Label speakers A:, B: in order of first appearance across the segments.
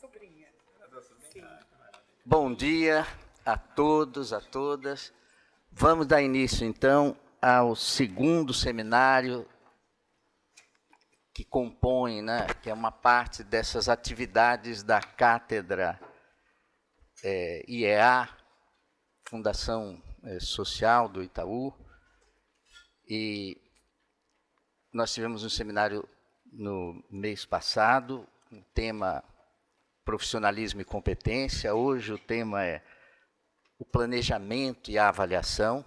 A: sobrinha. Sim.
B: Bom dia a todos, a todas. Vamos dar início, então, ao segundo seminário que compõe, né, que é uma parte dessas atividades da Cátedra é, IEA, Fundação é, Social do Itaú. E nós tivemos um seminário no mês passado, um tema profissionalismo e competência. Hoje o tema é o planejamento e a avaliação.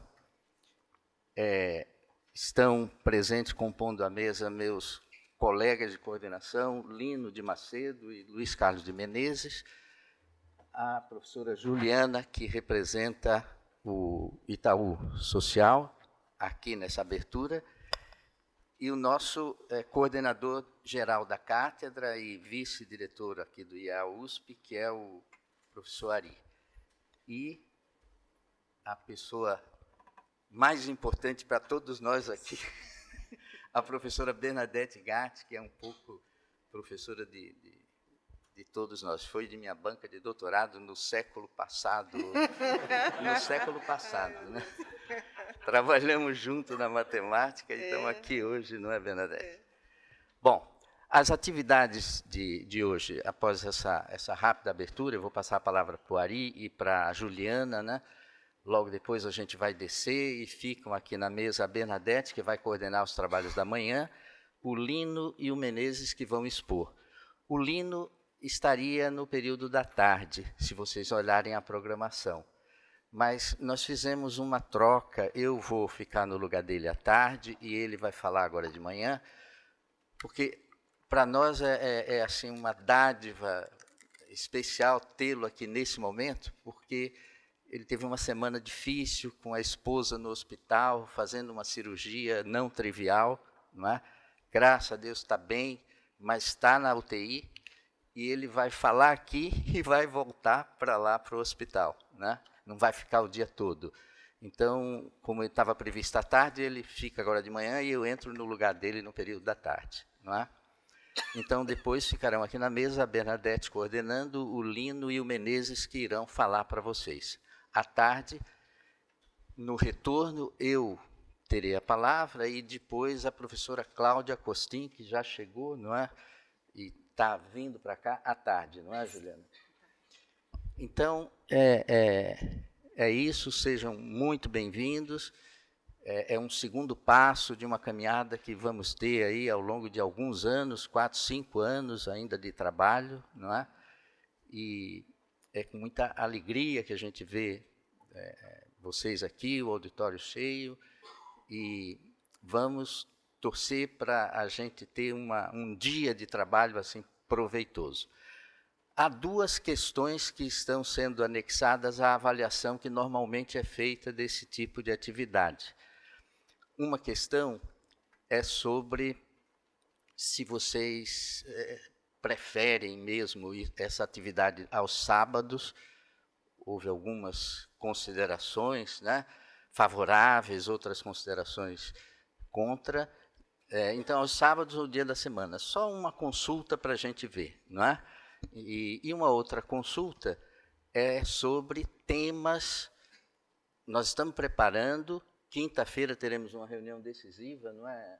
B: É, estão presentes compondo a mesa meus colegas de coordenação, Lino de Macedo e Luiz Carlos de Menezes, a professora Juliana, que representa o Itaú Social, aqui nessa abertura, e o nosso é, coordenador geral da cátedra e vice-diretor aqui do IAUSP, que é o professor Ari. E a pessoa mais importante para todos nós aqui, a professora Bernadette Gatti, que é um pouco professora de, de, de, todos nós. Foi de minha banca de doutorado no século passado. no século passado, né? Trabalhamos junto na matemática e é. estamos aqui hoje, não é, Bernadette? É. Bom, as atividades de, de hoje, após essa, essa rápida abertura, eu vou passar a palavra para o Ari e para a Juliana, né? Logo depois a gente vai descer e ficam aqui na mesa a Bernadette, que vai coordenar os trabalhos da manhã, o Lino e o Menezes, que vão expor. O Lino estaria no período da tarde, se vocês olharem a programação mas nós fizemos uma troca. Eu vou ficar no lugar dele à tarde e ele vai falar agora de manhã, porque para nós é, é, é, assim uma dádiva especial tê-lo aqui nesse momento, porque ele teve uma semana difícil com a esposa no hospital, fazendo uma cirurgia não trivial, não é? Graças a Deus está bem, mas está na UTI e ele vai falar aqui e vai voltar para lá para o hospital, né? não vai ficar o dia todo. Então, como estava previsto à tarde, ele fica agora de manhã e eu entro no lugar dele no período da tarde, não é? Então, depois ficarão aqui na mesa a Bernadette coordenando, o Lino e o Menezes que irão falar para vocês. À tarde, no retorno, eu terei a palavra e depois a professora Cláudia Costin, que já chegou, não é? E está vindo para cá à tarde, não é, Juliana? Então, é, é, é isso, sejam muito bem-vindos. É, é, um segundo passo de uma caminhada que vamos ter aí ao longo de alguns anos, quatro, cinco anos ainda de trabalho, não é? E é com muita alegria que a gente vê é, vocês aqui, o auditório cheio, e vamos torcer para a gente ter uma, um dia de trabalho assim proveitoso há duas questões que estão sendo anexadas à avaliação que normalmente é feita desse tipo de atividade. Uma questão é sobre se vocês é, preferem mesmo essa atividade aos sábados. Houve algumas considerações né, favoráveis, outras considerações contra. É, então, aos sábados ou dia da semana. Só uma consulta para a gente ver, não é? E, e uma outra consulta é sobre temas. Nós estamos preparando, quinta-feira teremos uma reunião decisiva, não é?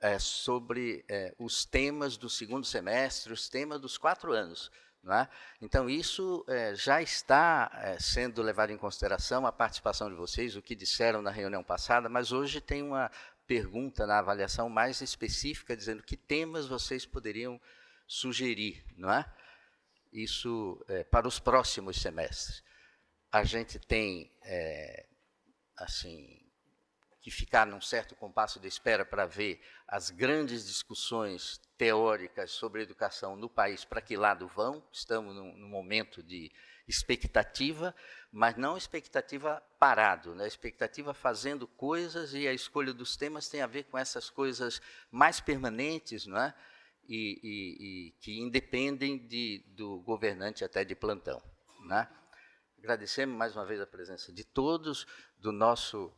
B: é sobre é, os temas do segundo semestre, os temas dos quatro anos. É? Então, isso é, já está é, sendo levado em consideração a participação de vocês, o que disseram na reunião passada, mas hoje tem uma pergunta na avaliação mais específica, dizendo que temas vocês poderiam sugerir. Não é? isso é, para os próximos semestres. A gente tem, é, assim, que ficar num certo compasso de espera para ver as grandes discussões teóricas sobre educação no país, para que lado vão. Estamos num, num, momento de expectativa, mas não expectativa parado, né? expectativa fazendo coisas e a escolha dos temas tem a ver com essas coisas mais permanentes, não é? e, e, e que independem de, do governante até de plantão. Né? Agradecemos mais uma vez a presença de todos, do nosso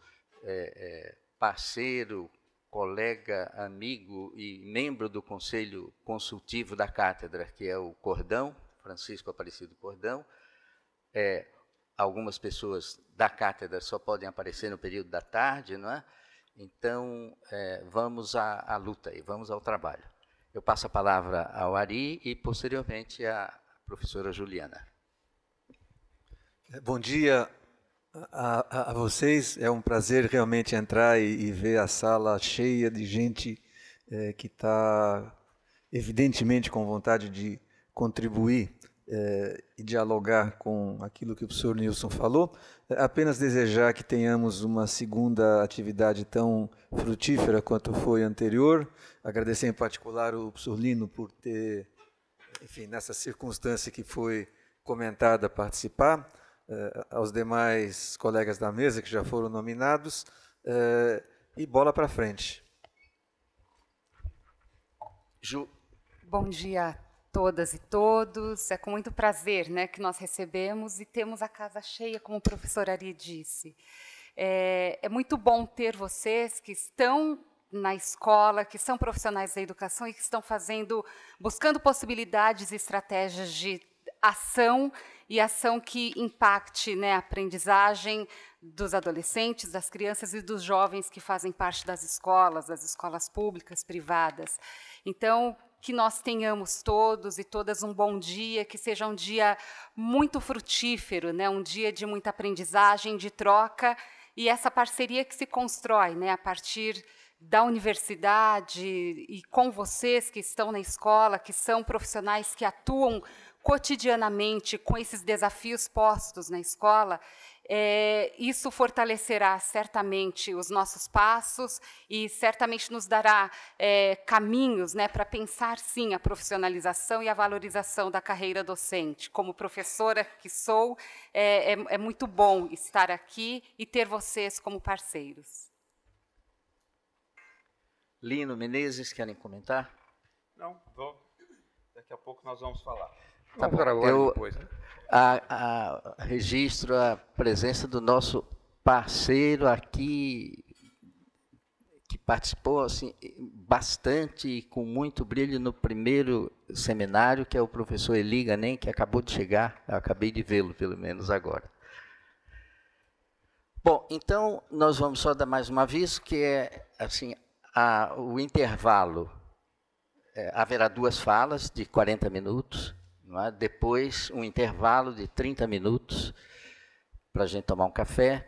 B: é, é, parceiro, colega, amigo e membro do Conselho Consultivo da Cátedra, que é o Cordão, Francisco Aparecido Cordão. É, algumas pessoas da Cátedra só podem aparecer no período da tarde, não é? Então, é, vamos à, à luta e vamos ao trabalho. Eu passo a palavra ao Ari e, posteriormente, à professora Juliana. Bom dia a, a, a vocês. É um prazer realmente entrar e, e ver a sala cheia de gente é, que está, evidentemente, com vontade de contribuir é, e dialogar com aquilo que o professor Nilson falou, eh, apenas desejar que tenhamos uma segunda atividade tão frutífera quanto foi anterior. Agradecer em particular o professor Lino por ter, enfim, nessa circunstância que foi comentada, participar, eh, aos demais colegas da mesa que já foram nominados, e bola para frente. Ju.
A: Bom dia todas e todos. É com muito prazer né, que nós recebemos e temos a casa cheia, como o professor Ari disse. É, é muito bom ter vocês que estão na escola, que são profissionais da educação e que estão fazendo, buscando possibilidades e estratégias de ação e ação que impacte né, a aprendizagem dos adolescentes, das crianças e dos jovens que fazem parte das escolas, das escolas públicas, privadas. Então, que nós tenhamos todos e todas um bom dia, que seja um dia muito frutífero, né? um dia de muita aprendizagem, de troca e essa parceria que se constrói né? a partir da universidade e com vocês que estão na escola, que são profissionais que atuam cotidianamente com esses desafios postos na escola, é, isso fortalecerá certamente os nossos passos e certamente nos dará é, caminhos né, para pensar, sim, a profissionalização e a valorização da carreira docente. Como professora que sou, é, é, é muito bom estar aqui e ter vocês como parceiros.
B: Lino Menezes, querem comentar?
C: Não, vou. Daqui a pouco nós vamos falar. Tá bom, eu, depois, né?
B: a, a, registro a presença do nosso parceiro aqui, que participou assim, bastante e com muito brilho no primeiro seminário, que é o professor Eli Ganem, que acabou de chegar, eu acabei de vê-lo, pelo menos agora. Bom, então nós vamos só dar mais um aviso, que é assim, a, o intervalo. É, haverá duas falas de 40 minutos é? Depois, um intervalo de 30 minutos para a gente tomar um café.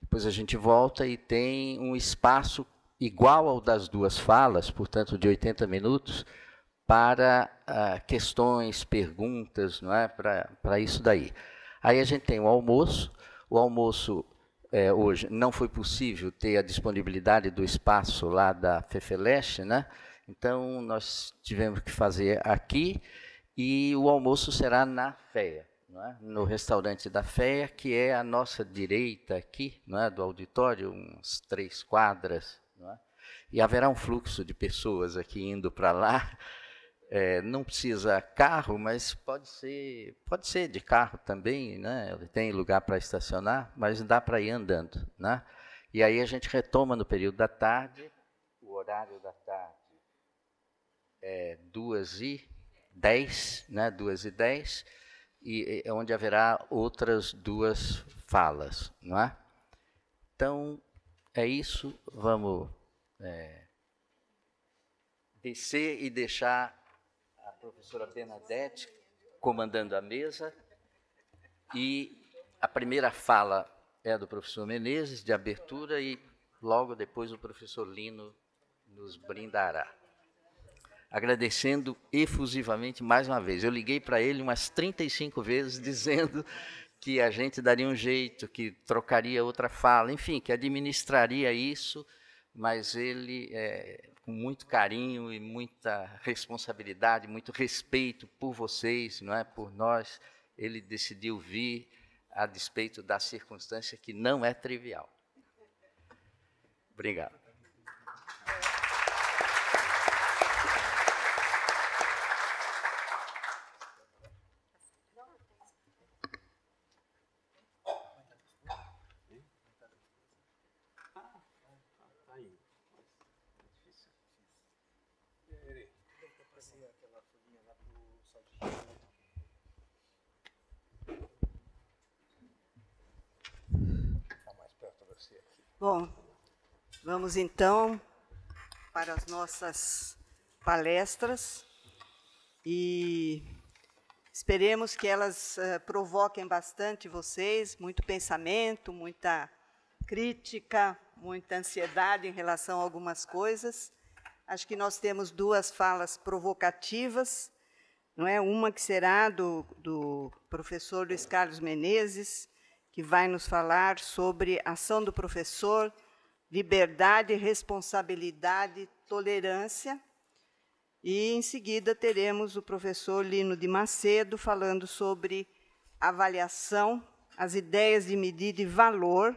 B: Depois a gente volta e tem um espaço igual ao das duas falas, portanto, de 80 minutos, para ah, questões, perguntas, não é? para isso daí. Aí a gente tem o almoço. O almoço é, hoje não foi possível ter a disponibilidade do espaço lá da Fefeleche, né? Então nós tivemos que fazer aqui e o almoço será na FEA, é? no restaurante da FEA, que é à nossa direita aqui, é? do auditório, uns três quadras. É? E haverá um fluxo de pessoas aqui indo para lá. É, não precisa carro, mas pode ser, pode ser de carro também, né? tem lugar para estacionar, mas dá para ir andando. Né? E aí a gente retoma no período da tarde, o horário da tarde é duas e 10, né, 2 e 10, e, e é onde haverá outras duas falas. Não é? Então, é isso. Vamos é, descer e deixar a professora Bernadette comandando a mesa. E a primeira fala é do professor Menezes, de abertura, e logo depois o professor Lino nos brindará agradecendo efusivamente mais uma vez. Eu liguei para ele umas 35 vezes dizendo que a gente daria um jeito, que trocaria outra fala, enfim, que administraria isso, mas ele, é, com muito carinho e muita responsabilidade, muito respeito por vocês, não é, por nós, ele decidiu vir a despeito da circunstância que não é trivial. Obrigado.
D: Vamos então para as nossas palestras e esperemos que elas uh, provoquem bastante vocês, muito pensamento, muita crítica, muita ansiedade em relação a algumas coisas. Acho que nós temos duas falas provocativas, não é? Uma que será do, do professor Luiz Carlos Menezes, que vai nos falar sobre a ação do professor liberdade, responsabilidade, tolerância. E em seguida teremos o professor Lino de Macedo falando sobre avaliação, as ideias de medida e valor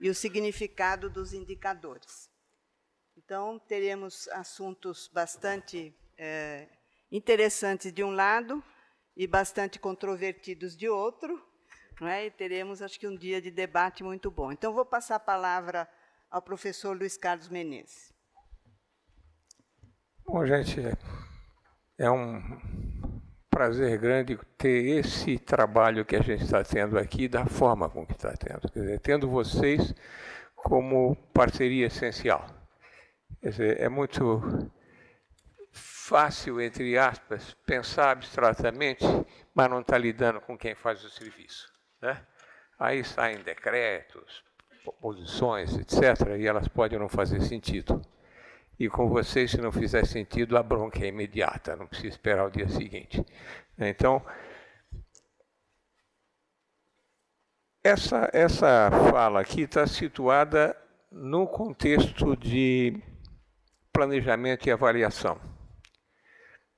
D: e o significado dos indicadores. Então, teremos assuntos bastante é, interessantes de um lado e bastante controvertidos de outro, é? e teremos, acho que, um dia de debate muito bom. Então, vou passar a palavra ao professor Luiz Carlos Menezes.
E: Bom, gente, é um prazer grande ter esse trabalho que a gente está tendo aqui da forma como está tendo. Quer dizer, tendo vocês como parceria essencial. Quer dizer, é muito fácil, entre aspas, pensar abstratamente, mas não está lidando com quem faz o serviço. Né? Aí saem decretos, posições, etc., e elas podem não fazer sentido. E com vocês, se não fizer sentido, a bronca é imediata, não precisa esperar o dia seguinte. Né? Então, essa, essa fala aqui está situada no contexto de planejamento e avaliação,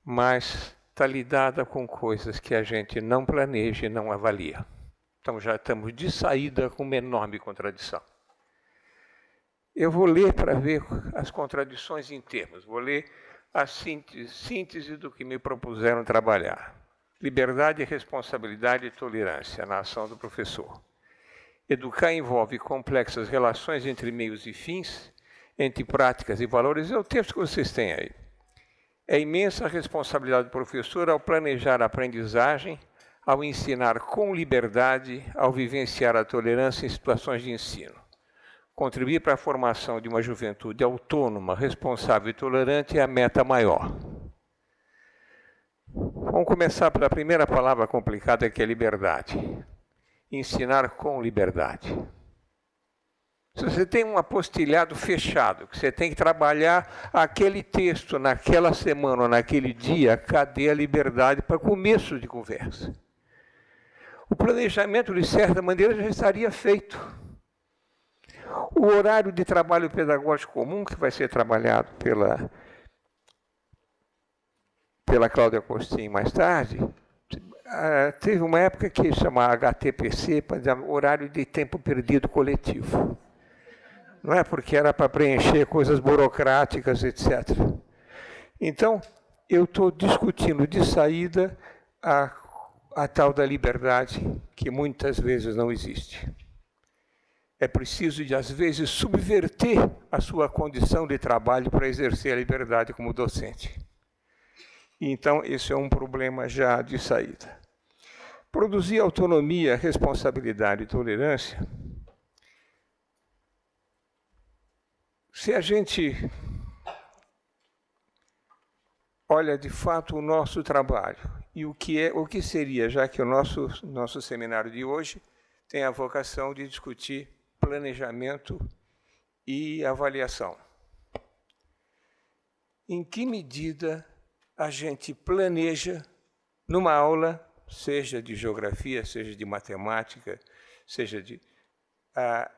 E: mas está lidada com coisas que a gente não planeja e não avalia. Então já estamos de saída com uma enorme contradição. Eu vou ler para ver as contradições em termos, vou ler a síntese, síntese do que me propuseram trabalhar. Liberdade, responsabilidade e tolerância na ação do professor. Educar envolve complexas relações entre meios e fins, entre práticas e valores. É o texto que vocês têm aí. É imensa a responsabilidade do professor ao planejar a aprendizagem, ao ensinar com liberdade, ao vivenciar a tolerância em situações de ensino. Contribuir para a formação de uma juventude autônoma, responsável e tolerante é a meta maior. Vamos começar pela primeira palavra complicada que é liberdade. Ensinar com liberdade. Se você tem um apostilhado fechado, que você tem que trabalhar aquele texto naquela semana ou naquele dia, cadê a liberdade para começo de conversa? o planejamento, de certa maneira, já estaria feito. O horário de trabalho pedagógico comum, que vai ser trabalhado pela, pela Cláudia Costin mais tarde, ah, teve uma época que chamava HTPC, horário de tempo perdido coletivo. Não é porque era para preencher coisas burocráticas, etc. Então, eu estou discutindo de saída a a tal da liberdade que muitas vezes não existe. É preciso, de, às vezes, subverter a sua condição de trabalho para exercer a liberdade como docente. Então, esse é um problema já de saída. Produzir autonomia, responsabilidade e tolerância. Se a gente olha de fato o nosso trabalho e o que é o que seria, já que o nosso nosso seminário de hoje tem a vocação de discutir planejamento e avaliação. Em que medida a gente planeja numa aula, seja de geografia, seja de matemática, seja de a,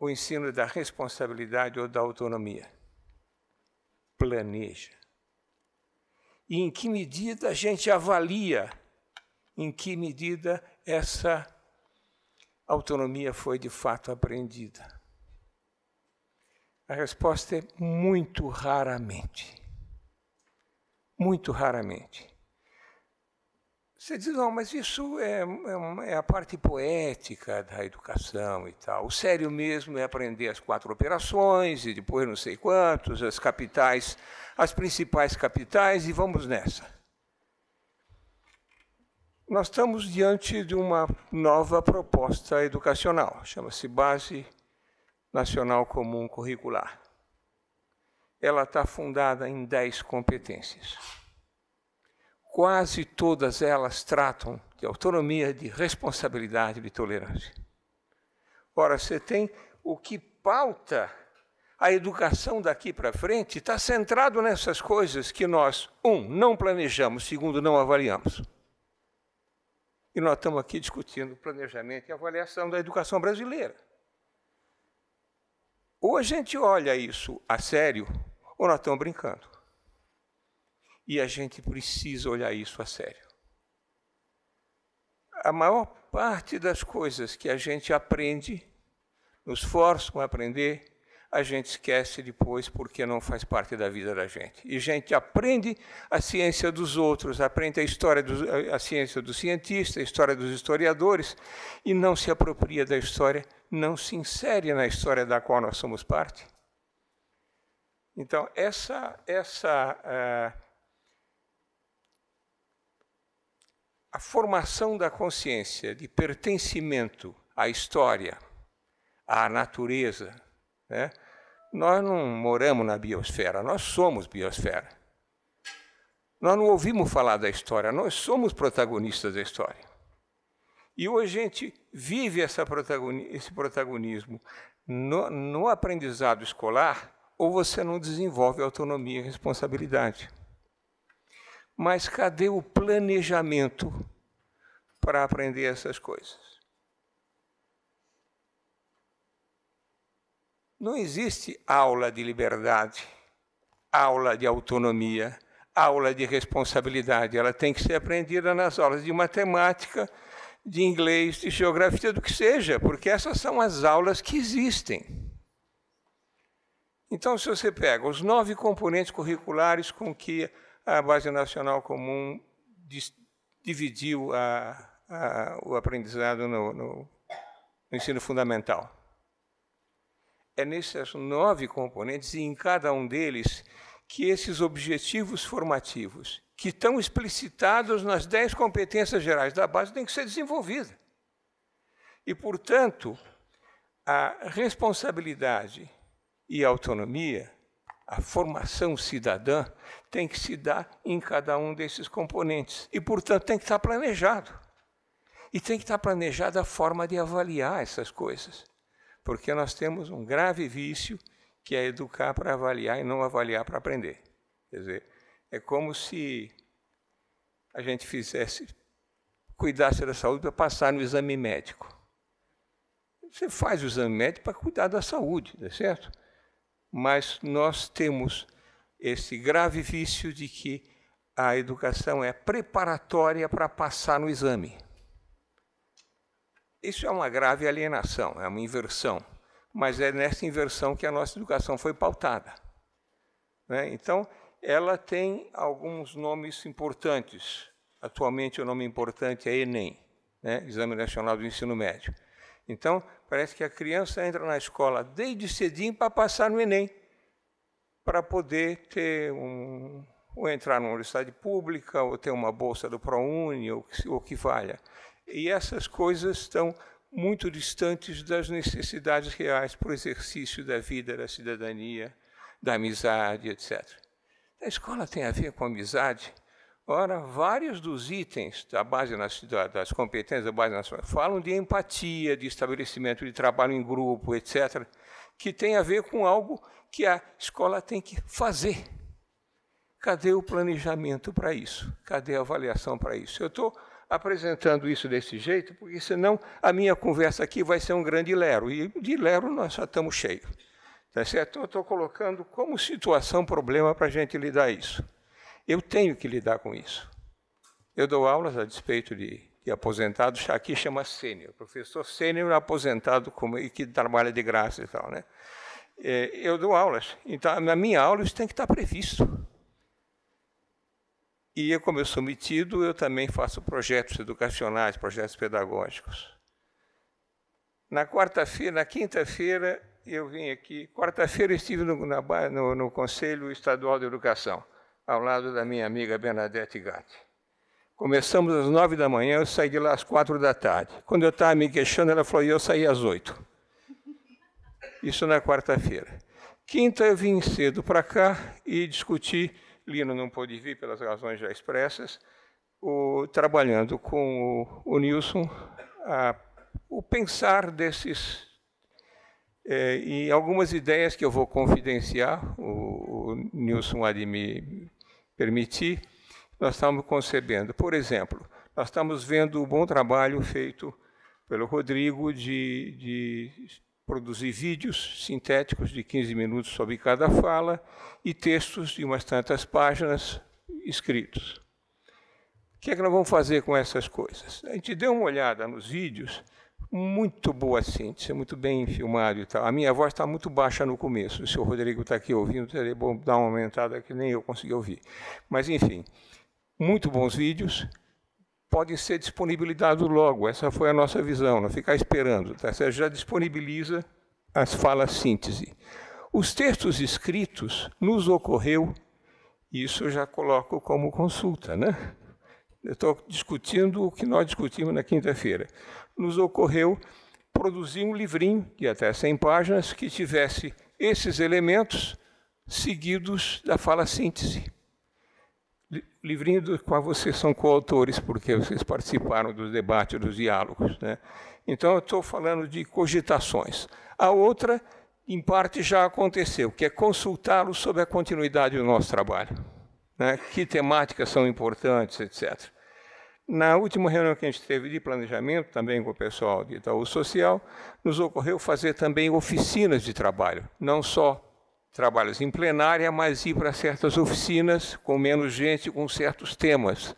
E: o ensino da responsabilidade ou da autonomia? Planeja e em que medida a gente avalia em que medida essa autonomia foi de fato aprendida. A resposta é muito raramente. Muito raramente. Você diz, não, mas isso é, é, é, a parte poética da educação e tal. O sério mesmo é aprender as quatro operações e depois não sei quantos, as capitais, as principais capitais, e vamos nessa. Nós estamos diante de uma nova proposta educacional, chama-se Base Nacional Comum Curricular. Ela está fundada em dez competências quase todas elas tratam de autonomia, de responsabilidade, de tolerância. Ora, você tem o que pauta a educação daqui para frente está centrado nessas coisas que nós, um, não planejamos, segundo, não avaliamos. E nós estamos aqui discutindo planejamento e avaliação da educação brasileira. Ou a gente olha isso a sério, ou nós estamos brincando. E a gente precisa olhar isso a sério. A maior parte das coisas que a gente aprende, nos forçam a aprender, a gente esquece depois porque não faz parte da vida da gente. E a gente aprende a ciência dos outros, aprende a história a ciência dos cientistas, a história dos historiadores e não se apropria da história, não se insere na história da qual nós somos parte. Então essa essa uh, a formação da consciência de pertencimento à história, à natureza. Né? Nós não moramos na biosfera, nós somos biosfera. Nós não ouvimos falar da história, nós somos protagonistas da história. E hoje a gente vive protagoni esse protagonismo no, no aprendizado escolar, ou você não desenvolve autonomia e responsabilidade. Mas cadê o planejamento para aprender essas coisas? Não existe aula de liberdade, aula de autonomia, aula de responsabilidade. Ela tem que ser aprendida nas aulas de matemática, de inglês, de geografia, do que seja, porque essas são as aulas que existem. Então, se você pega os nove componentes curriculares com que a Base Nacional Comum dividiu a, a, o aprendizado no, no, no ensino fundamental. É nesses nove componentes, e em cada um deles, que esses objetivos formativos, que estão explicitados nas dez competências gerais da base, têm que ser desenvolvidos. E, portanto, a responsabilidade e a autonomia, a formação cidadã, tem que se dar em cada um desses componentes. E, portanto, tem que estar planejado. E tem que estar planejada a forma de avaliar essas coisas. Porque nós temos um grave vício que é educar para avaliar e não avaliar para aprender. Quer dizer, é como se a gente fizesse, cuidasse da saúde para passar no exame médico. Você faz o exame médico para cuidar da saúde, é certo? Mas nós temos esse grave vício de que a educação é preparatória para passar no exame. Isso é uma grave alienação, é uma inversão, mas é nessa inversão que a nossa educação foi pautada. Né? Então, ela tem alguns nomes importantes. Atualmente, o nome importante é Enem, né? Exame Nacional do Ensino Médio. Então, parece que a criança entra na escola desde cedinho para passar no Enem para poder ter um, ou entrar numa universidade pública, ou ter uma bolsa do ProUni, ou, o que valha. E essas coisas estão muito distantes das necessidades reais para o exercício da vida, da cidadania, da amizade, etc. A escola tem a ver com amizade. Ora, vários dos itens da base das competências da base nacional falam de empatia, de estabelecimento de trabalho em grupo, etc que tem a ver com algo que a escola tem que fazer. Cadê o planejamento para isso? Cadê a avaliação para isso? Eu estou apresentando isso desse jeito, porque senão a minha conversa aqui vai ser um grande lero, e de lero nós já estamos cheios. Tá certo? eu estou colocando como situação, problema para a gente lidar isso. Eu tenho que lidar com isso. Eu dou aulas a despeito de que é aposentado, aqui chama sênior, professor sênior aposentado como, e que trabalha de graça e tal, né? É, eu dou aulas, então na minha aula isso tem que estar previsto. E como eu sou metido, eu também faço projetos educacionais, projetos pedagógicos. Na quarta-feira, na quinta-feira, eu vim aqui. Quarta-feira estive no, na, no, no Conselho Estadual de Educação, ao lado da minha amiga Bernadette Gatti. Começamos às nove da manhã, eu saí de lá às quatro da tarde. Quando eu estava me queixando, ela falou, e eu saí às oito. Isso na quarta-feira. Quinta eu vim cedo para cá e discuti, Lino não pôde vir pelas razões já expressas, o, trabalhando com o, o Nilson a, o pensar desses é, e algumas ideias que eu vou confidenciar, o, o Nilson há de me permitir, nós estamos concebendo. Por exemplo, nós estamos vendo o bom trabalho feito pelo Rodrigo de, de produzir vídeos sintéticos de 15 minutos sobre cada fala e textos de umas tantas páginas escritos. O que é que nós vamos fazer com essas coisas? A gente deu uma olhada nos vídeos, muito boa síntese, assim, muito bem filmado e tal. A minha voz está muito baixa no começo, o senhor Rodrigo está aqui ouvindo, seria é bom dar uma aumentada que nem eu consegui ouvir. Mas, enfim, muito bons vídeos, podem ser disponibilizados logo. Essa foi a nossa visão, não ficar esperando. Tá? Você já disponibiliza as falas síntese. Os textos escritos nos ocorreu, isso eu já coloco como consulta, né? estou discutindo o que nós discutimos na quinta-feira. Nos ocorreu produzir um livrinho de até 100 páginas que tivesse esses elementos seguidos da fala síntese livrinho do qual vocês são coautores, porque vocês participaram dos debates, dos diálogos. Né? Então, eu estou falando de cogitações. A outra, em parte, já aconteceu, que é consultá-los sobre a continuidade do nosso trabalho. Né? Que temáticas são importantes, etc. Na última reunião que a gente teve de planejamento, também com o pessoal de Itaú Social, nos ocorreu fazer também oficinas de trabalho, não só trabalhos em plenária, mas ir para certas oficinas com menos gente, com certos temas.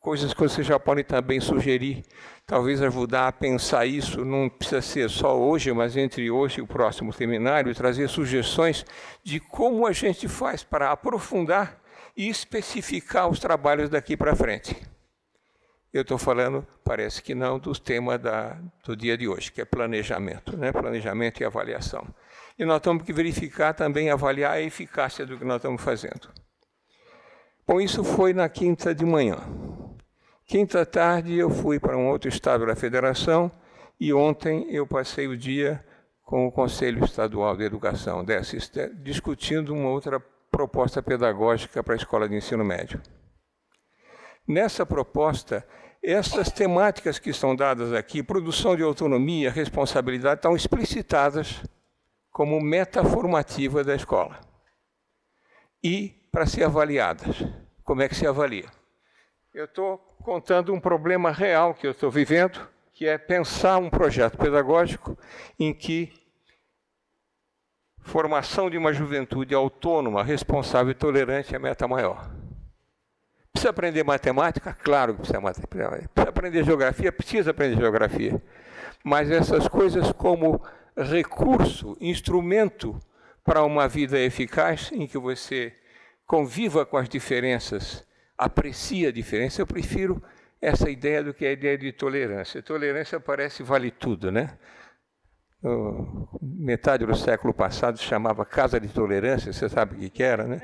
E: Coisas que vocês já podem também sugerir, talvez ajudar a pensar isso, não precisa ser só hoje, mas entre hoje e o próximo seminário, trazer sugestões de como a gente faz para aprofundar e especificar os trabalhos daqui para frente. Eu estou falando, parece que não, dos temas da, do dia de hoje, que é planejamento, né? planejamento e avaliação e nós temos que verificar também, avaliar a eficácia do que nós estamos fazendo. Bom, isso foi na quinta de manhã. Quinta tarde eu fui para um outro estado da federação e ontem eu passei o dia com o Conselho Estadual de Educação, dessa, discutindo uma outra proposta pedagógica para a escola de ensino médio. Nessa proposta, essas temáticas que estão dadas aqui, produção de autonomia, responsabilidade, estão explicitadas como meta formativa da escola e para ser avaliadas. Como é que se avalia? Eu estou contando um problema real que eu estou vivendo, que é pensar um projeto pedagógico em que formação de uma juventude autônoma, responsável e tolerante é a meta maior. Precisa aprender matemática? Claro que precisa matemática. Precisa aprender geografia? Precisa aprender geografia. Mas essas coisas como recurso, instrumento para uma vida eficaz em que você conviva com as diferenças, aprecie a diferença. Eu prefiro essa ideia do que a ideia de tolerância. Tolerância parece vale tudo, né? No metade do século passado se chamava Casa de Tolerância, você sabe o que, que era, né?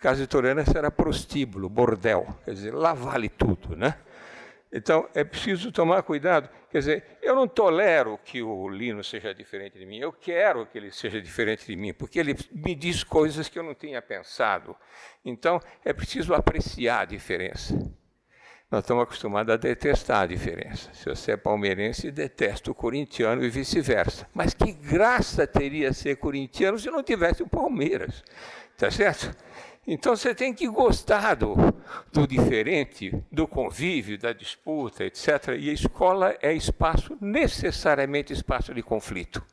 E: Casa de Tolerância era prostíbulo, bordel, quer dizer, lá vale tudo, né? Então, é preciso tomar cuidado. Quer dizer, eu não tolero que o lino seja diferente de mim, eu quero que ele seja diferente de mim, porque ele me diz coisas que eu não tinha pensado. Então, é preciso apreciar a diferença. Nós estamos acostumados a detestar a diferença. Se você é palmeirense, detesta o corintiano e vice-versa. Mas que graça teria ser corintiano se não tivesse o Palmeiras? Está certo? Então você tem que gostar do, do diferente, do convívio, da disputa, etc. E a escola é espaço, necessariamente espaço de conflito.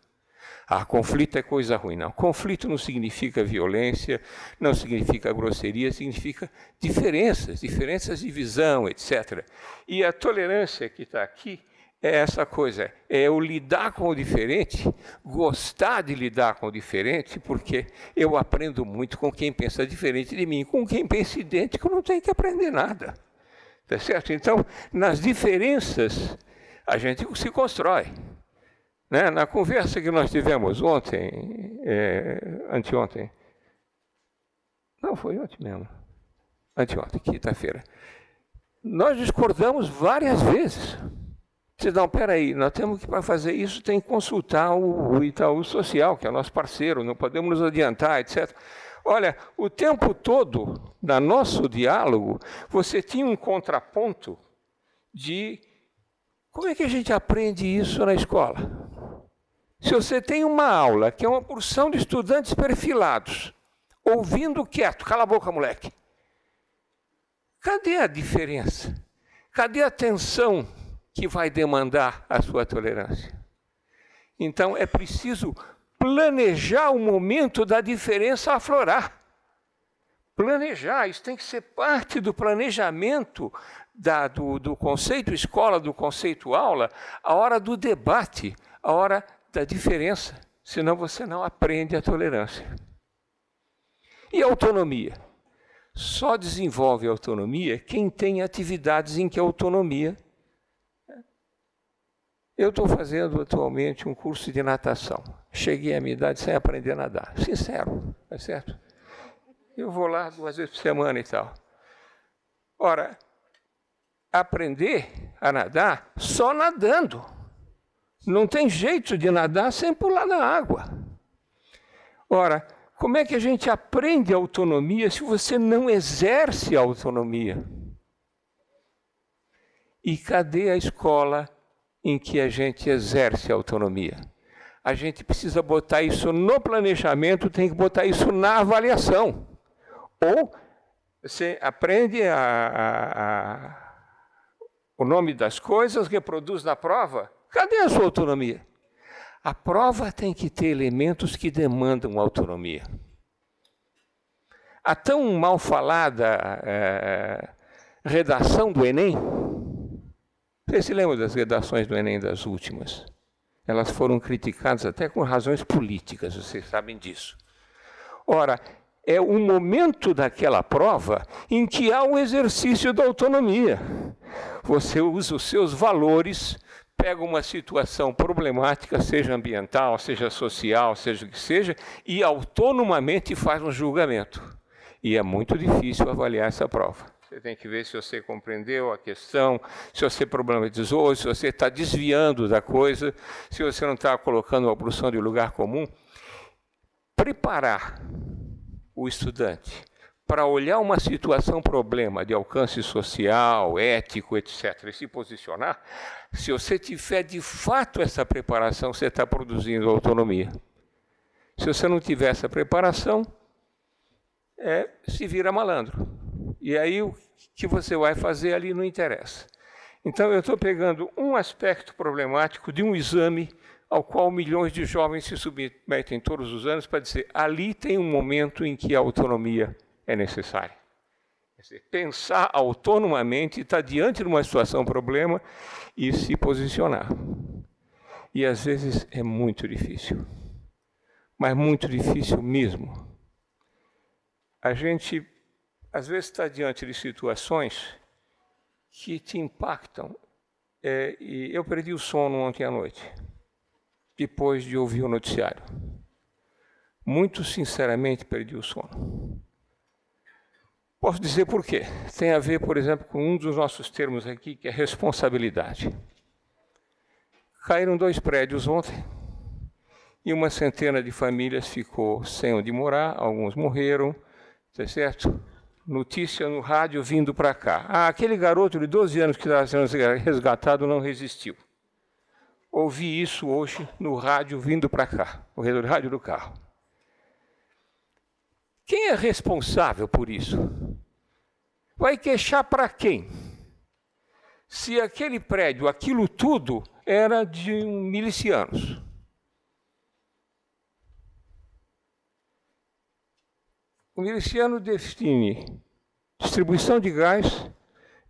E: Ah, conflito é coisa ruim. Não, conflito não significa violência, não significa grosseria, significa diferenças, diferenças de visão, etc. E a tolerância que está aqui é essa coisa, é eu lidar com o diferente, gostar de lidar com o diferente, porque eu aprendo muito com quem pensa diferente de mim, com quem pensa idêntico não tem que aprender nada. Tá certo? Então, nas diferenças, a gente se constrói. Né? Na conversa que nós tivemos ontem, é, anteontem, não, foi ontem mesmo, anteontem, quinta-feira, nós discordamos várias vezes. Disse, não, peraí, nós temos que, para fazer isso, tem que consultar o, o Itaú Social, que é nosso parceiro, não podemos nos adiantar, etc. Olha, o tempo todo, no nosso diálogo, você tinha um contraponto de como é que a gente aprende isso na escola? Se você tem uma aula que é uma porção de estudantes perfilados, ouvindo quieto, cala a boca, moleque. Cadê a diferença? Cadê a tensão que vai demandar a sua tolerância. Então é preciso planejar o momento da diferença aflorar. Planejar, isso tem que ser parte do planejamento da, do, do conceito escola, do conceito aula, a hora do debate, a hora da diferença. Senão você não aprende a tolerância. E autonomia? Só desenvolve autonomia quem tem atividades em que a autonomia eu estou fazendo atualmente um curso de natação. Cheguei à minha idade sem aprender a nadar. Sincero, tá certo? Eu vou lá duas vezes por semana e tal. Ora, aprender a nadar só nadando. Não tem jeito de nadar sem pular na água. Ora, como é que a gente aprende autonomia se você não exerce autonomia? E cadê a escola em que a gente exerce a autonomia. A gente precisa botar isso no planejamento, tem que botar isso na avaliação. Ou você aprende a, a, a, o nome das coisas, reproduz na prova. Cadê a sua autonomia? A prova tem que ter elementos que demandam autonomia. A tão mal falada é, redação do Enem vocês se lembram das redações do Enem das últimas? Elas foram criticadas até com razões políticas, vocês sabem disso. Ora, é o momento daquela prova em que há o exercício da autonomia. Você usa os seus valores, pega uma situação problemática, seja ambiental, seja social, seja o que seja, e autonomamente faz um julgamento. E é muito difícil avaliar essa prova. Você tem que ver se você compreendeu a questão, se você problematizou, se você está desviando da coisa, se você não está colocando a produção de lugar comum. Preparar o estudante para olhar uma situação, problema de alcance social, ético, etc., e se posicionar, se você tiver de fato essa preparação, você está produzindo autonomia. Se você não tiver essa preparação, é, se vira malandro. E aí o que você vai fazer ali não interessa. Então eu estou pegando um aspecto problemático de um exame ao qual milhões de jovens se submetem todos os anos para dizer ali tem um momento em que a autonomia é necessária. Dizer, pensar autonomamente, estar tá diante de uma situação problema e se posicionar. E às vezes é muito difícil, mas muito difícil mesmo. A gente às vezes está diante de situações que te impactam. É, e eu perdi o sono ontem à noite, depois de ouvir o noticiário. Muito sinceramente, perdi o sono. Posso dizer por quê? Tem a ver, por exemplo, com um dos nossos termos aqui, que é responsabilidade. Caíram dois prédios ontem e uma centena de famílias ficou sem onde morar, alguns morreram, está certo? notícia no rádio vindo para cá. Ah, aquele garoto de 12 anos que estava tá sendo resgatado não resistiu. Ouvi isso hoje no rádio vindo para cá, o rádio do carro. Quem é responsável por isso? Vai queixar para quem? Se aquele prédio, aquilo tudo, era de milicianos. o miliciano define distribuição de gás,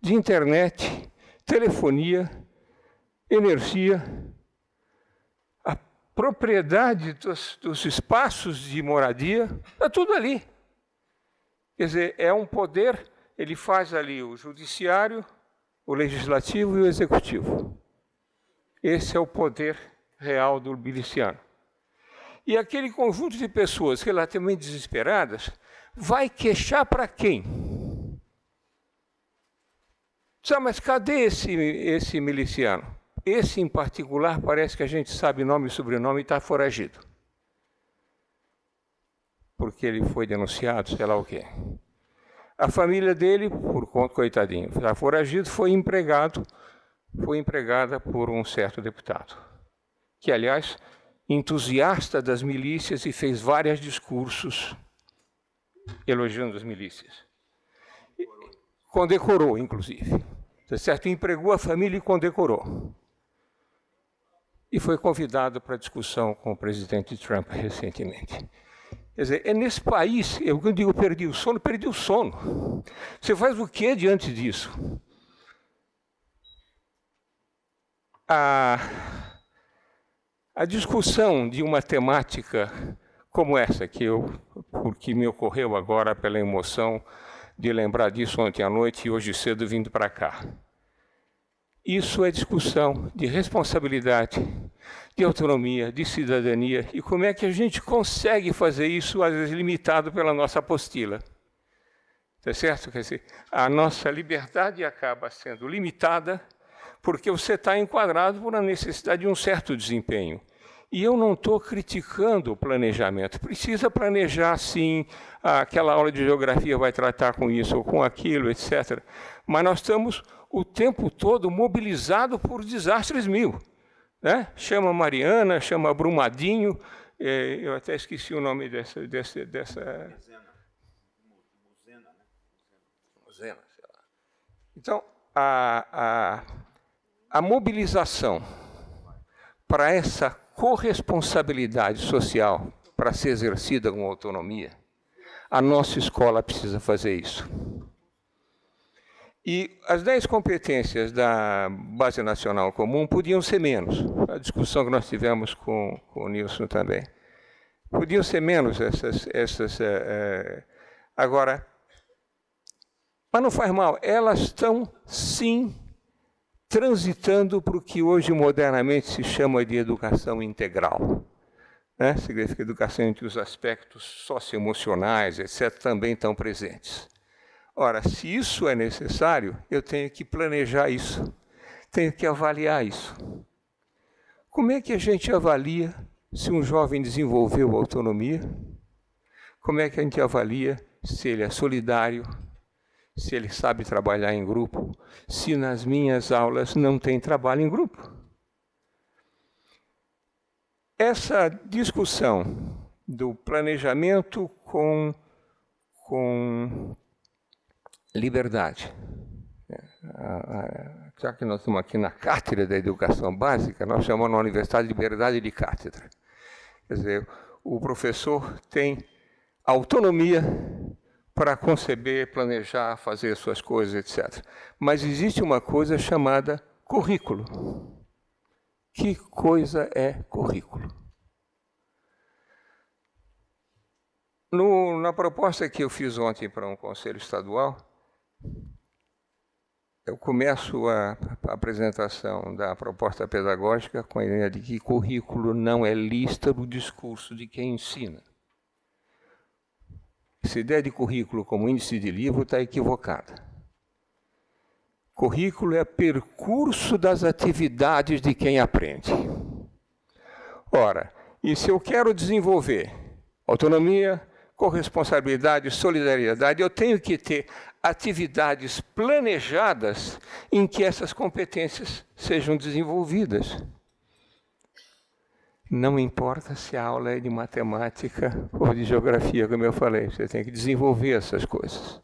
E: de internet, telefonia, energia, a propriedade dos, dos espaços de moradia, está tudo ali. Quer dizer, é um poder, ele faz ali o judiciário, o legislativo e o executivo. Esse é o poder real do miliciano. E aquele conjunto de pessoas relativamente desesperadas vai queixar para quem? Ah, mas cadê esse, esse miliciano? Esse em particular parece que a gente sabe nome e sobrenome e está foragido. Porque ele foi denunciado, sei lá o quê. A família dele, por conta, coitadinho, está foragido, foi empregado, foi empregada por um certo deputado. Que, aliás, entusiasta das milícias e fez vários discursos elogiando as milícias. condecorou, inclusive. Tá certo? Empregou a família e condecorou. E foi convidado para discussão com o presidente Trump recentemente. Quer dizer, é nesse país, eu digo perdi o sono, perdi o sono. Você faz o que diante disso? A, a discussão de uma temática como essa que eu, porque me ocorreu agora pela emoção de lembrar disso ontem à noite e hoje cedo vindo para cá. Isso é discussão de responsabilidade, de autonomia, de cidadania e como é que a gente consegue fazer isso às vezes limitado pela nossa apostila. Tá certo? Quer dizer, a nossa liberdade acaba sendo limitada porque você está enquadrado por uma necessidade de um certo desempenho. E eu não estou criticando o planejamento. Precisa planejar, sim, ah, aquela aula de geografia vai tratar com isso ou com aquilo, etc. Mas nós estamos o tempo todo mobilizado por desastres mil. Né? Chama Mariana, chama Brumadinho, é, eu até esqueci o nome dessa. dessa, dessa... sei lá. Então, a, a, a mobilização para essa corresponsabilidade social para ser exercida com autonomia, a nossa escola precisa fazer isso. E as dez competências da Base Nacional Comum podiam ser menos. A discussão que nós tivemos com, com o Nilson também. Podiam ser menos essas. essas é, agora, mas não faz mal, elas estão sim transitando para o que hoje modernamente se chama de educação integral. Né? Significa educação em que os aspectos socioemocionais, etc., também estão presentes. Ora, se isso é necessário, eu tenho que planejar isso, tenho que avaliar isso. Como é que a gente avalia se um jovem desenvolveu autonomia? Como é que a gente avalia se ele é solidário, se ele sabe trabalhar em grupo, se nas minhas aulas não tem trabalho em grupo. Essa discussão do planejamento com, com liberdade, né, já que nós estamos aqui na cátedra da educação básica, nós chamamos na universidade de liberdade de cátedra. Quer dizer, o professor tem autonomia para conceber, planejar, fazer suas coisas, etc. Mas existe uma coisa chamada currículo. Que coisa é currículo? No, na proposta que eu fiz ontem para um conselho estadual, eu começo a, a apresentação da proposta pedagógica com a ideia de que currículo não é lista do discurso de quem ensina essa ideia de currículo como índice de livro está equivocada. Currículo é percurso das atividades de quem aprende. Ora, e se eu quero desenvolver autonomia, corresponsabilidade, solidariedade, eu tenho que ter atividades planejadas em que essas competências sejam desenvolvidas. Não importa se a aula é de matemática ou de geografia, como eu falei, você tem que desenvolver essas coisas.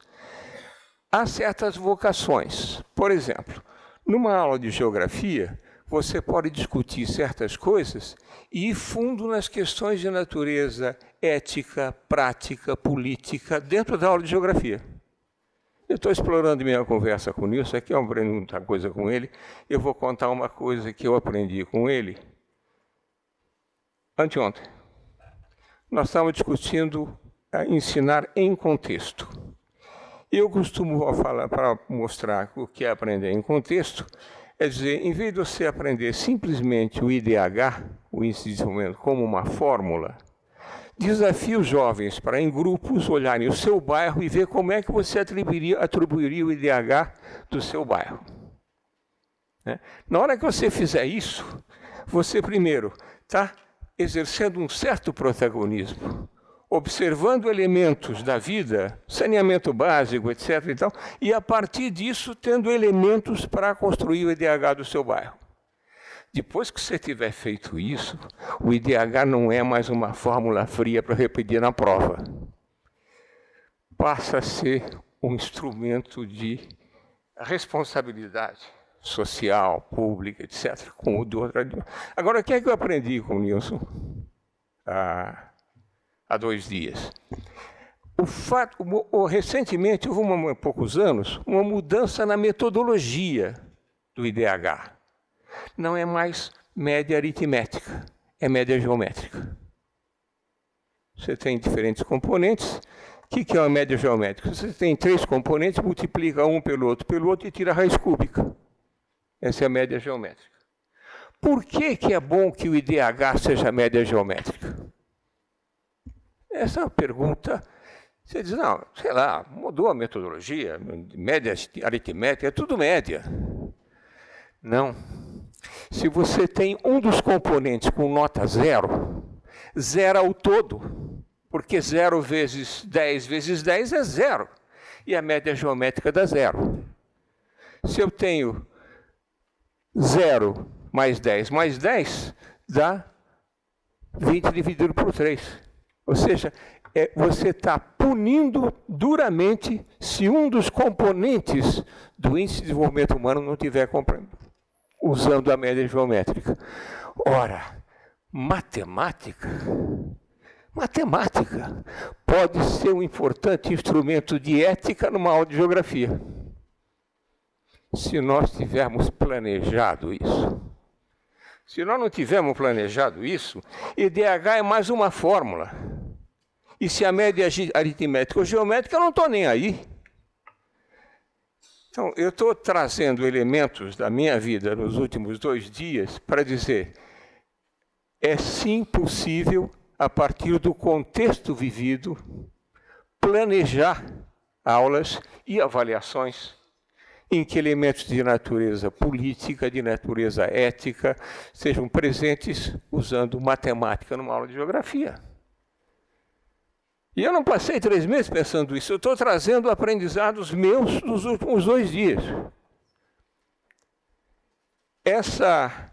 E: Há certas vocações. Por exemplo, numa aula de geografia, você pode discutir certas coisas e ir fundo nas questões de natureza ética, prática, política, dentro da aula de geografia. Eu estou explorando minha conversa com o Nilson, aqui aprendi é uma coisa com ele. Eu vou contar uma coisa que eu aprendi com ele anteontem, nós estávamos discutindo eh, ensinar em contexto. Eu costumo falar para mostrar o que é aprender em contexto, é dizer, em vez de você aprender simplesmente o IDH, o índice de desenvolvimento, como uma fórmula, desafie os jovens para, em grupos, olharem o seu bairro e ver como é que você atribuiria, atribuiria o IDH do seu bairro. Né? Na hora que você fizer isso, você primeiro está exercendo um certo protagonismo, observando elementos da vida, saneamento básico, etc. E, tal, e a partir disso tendo elementos para construir o IDH do seu bairro. Depois que você tiver feito isso, o IDH não é mais uma fórmula fria para repetir na prova. Passa a ser um instrumento de responsabilidade social, pública, etc., com o outro Agora, o que é que eu aprendi com o Nilson há, há dois dias? O fato, o, recentemente, houve uma, há poucos anos, uma mudança na metodologia do IDH. Não é mais média aritmética, é média geométrica. Você tem diferentes componentes, o que, que é uma média geométrica? Você tem três componentes, multiplica um pelo outro pelo outro e tira a raiz cúbica. Essa é a média geométrica. Por que, que é bom que o IDH seja a média geométrica? Essa é uma pergunta. Você diz, não, sei lá, mudou a metodologia, média aritmética, é tudo média. Não. Se você tem um dos componentes com nota zero, zera o todo. Porque zero vezes 10 vezes 10 é zero. E a média geométrica dá zero. Se eu tenho 0 mais 10 mais 10 dá 20 dividido por 3. Ou seja, é, você está punindo duramente se um dos componentes do índice de desenvolvimento humano não tiver usando a média geométrica. Ora, matemática, matemática pode ser um importante instrumento de ética numa aula de geografia se nós tivermos planejado isso. Se nós não tivermos planejado isso, IDH é mais uma fórmula. E se a média é aritmética ou geométrica, eu não estou nem aí. Então, eu estou trazendo elementos da minha vida nos últimos dois dias para dizer: é sim possível, a partir do contexto vivido, planejar aulas e avaliações em que elementos de natureza política, de natureza ética, sejam presentes usando matemática numa aula de geografia. E eu não passei três meses pensando isso, eu estou trazendo aprendizados meus dos últimos dois dias. Essa,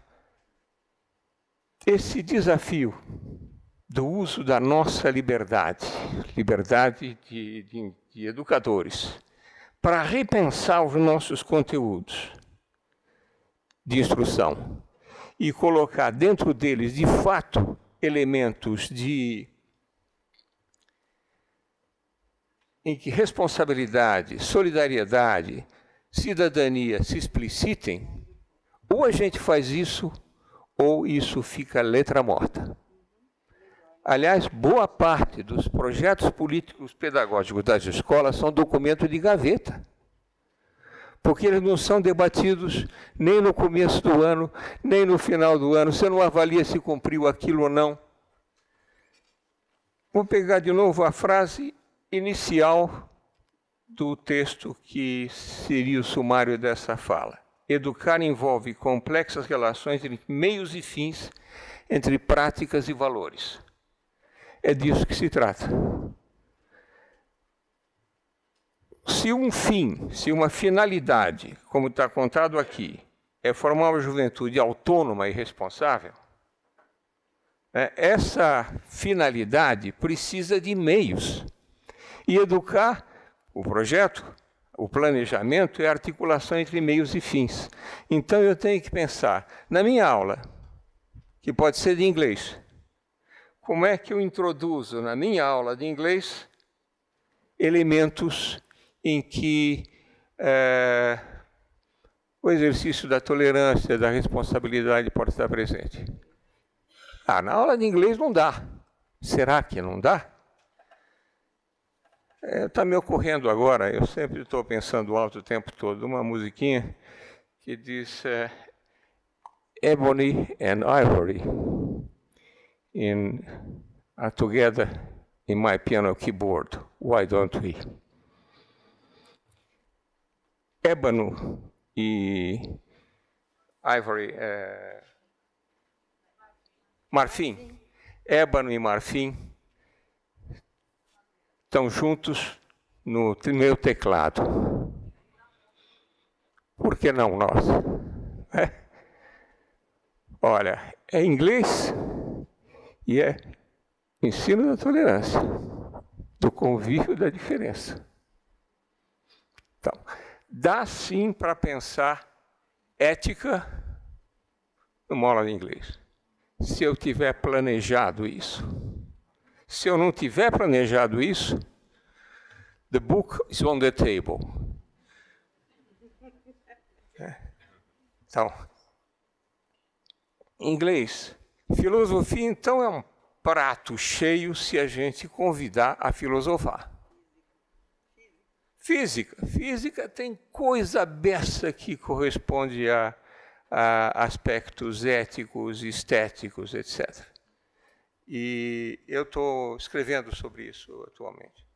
E: esse desafio do uso da nossa liberdade, liberdade de, de, de educadores, para repensar os nossos conteúdos de instrução e colocar dentro deles, de fato, elementos de em que responsabilidade, solidariedade, cidadania se explicitem, ou a gente faz isso, ou isso fica letra morta. Aliás, boa parte dos projetos políticos pedagógicos das escolas são documento de gaveta, porque eles não são debatidos nem no começo do ano, nem no final do ano. Você não avalia se cumpriu aquilo ou não. Vou pegar de novo a frase inicial do texto que seria o sumário dessa fala. Educar envolve complexas relações entre meios e fins, entre práticas e valores. É disso que se trata. Se um fim, se uma finalidade, como está contado aqui, é formar uma juventude autônoma e responsável, né, essa finalidade precisa de meios. E educar o projeto, o planejamento, é a articulação entre meios e fins. Então eu tenho que pensar na minha aula, que pode ser de inglês, como é que eu introduzo na minha aula de inglês elementos em que é, o exercício da tolerância, da responsabilidade pode estar presente. Ah, na aula de inglês não dá. Será que não dá? Está é, tá me ocorrendo agora, eu sempre estou pensando alto o tempo todo, uma musiquinha que diz é, Ebony and Ivory in are together in my piano keyboard. Why don't we? Ébano e Ivory, eh, marfim. Ébano e marfim estão juntos no meu teclado. Por que não nós? É? Olha, é inglês, e é ensino da tolerância, do convívio da diferença. Então, dá sim para pensar ética no aula de inglês. Se eu tiver planejado isso. Se eu não tiver planejado isso, the book is on the table. É. Então, inglês Filosofia, então, é um prato cheio se a gente convidar a filosofar. Física. Física tem coisa beça que corresponde a, a aspectos éticos, estéticos, etc. E eu estou escrevendo sobre isso atualmente.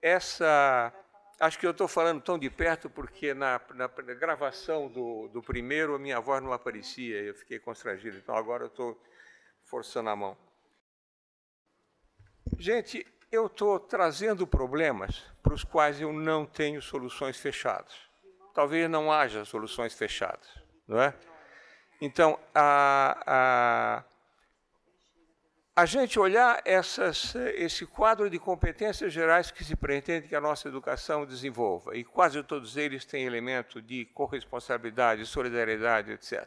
E: Essa. Acho que eu estou falando tão de perto porque na, na, gravação do, do, primeiro a minha voz não aparecia, eu fiquei constrangido. Então agora eu estou forçando a mão. Gente, eu estou trazendo problemas para os quais eu não tenho soluções fechadas. Talvez não haja soluções fechadas, não é? Então, a, a, a gente olhar essas, esse quadro de competências gerais que se pretende que a nossa educação desenvolva, e quase todos eles têm elemento de corresponsabilidade, solidariedade, etc.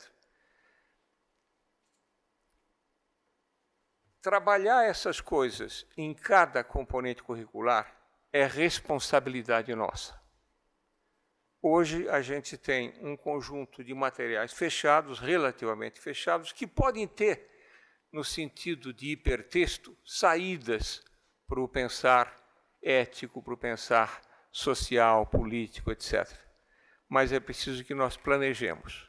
E: trabalhar essas coisas em cada componente curricular é responsabilidade nossa. Hoje a gente tem um conjunto de materiais fechados, relativamente fechados, que podem ter, no sentido de hipertexto, saídas para o pensar ético, para o pensar social, político, etc. Mas é preciso que nós planejemos.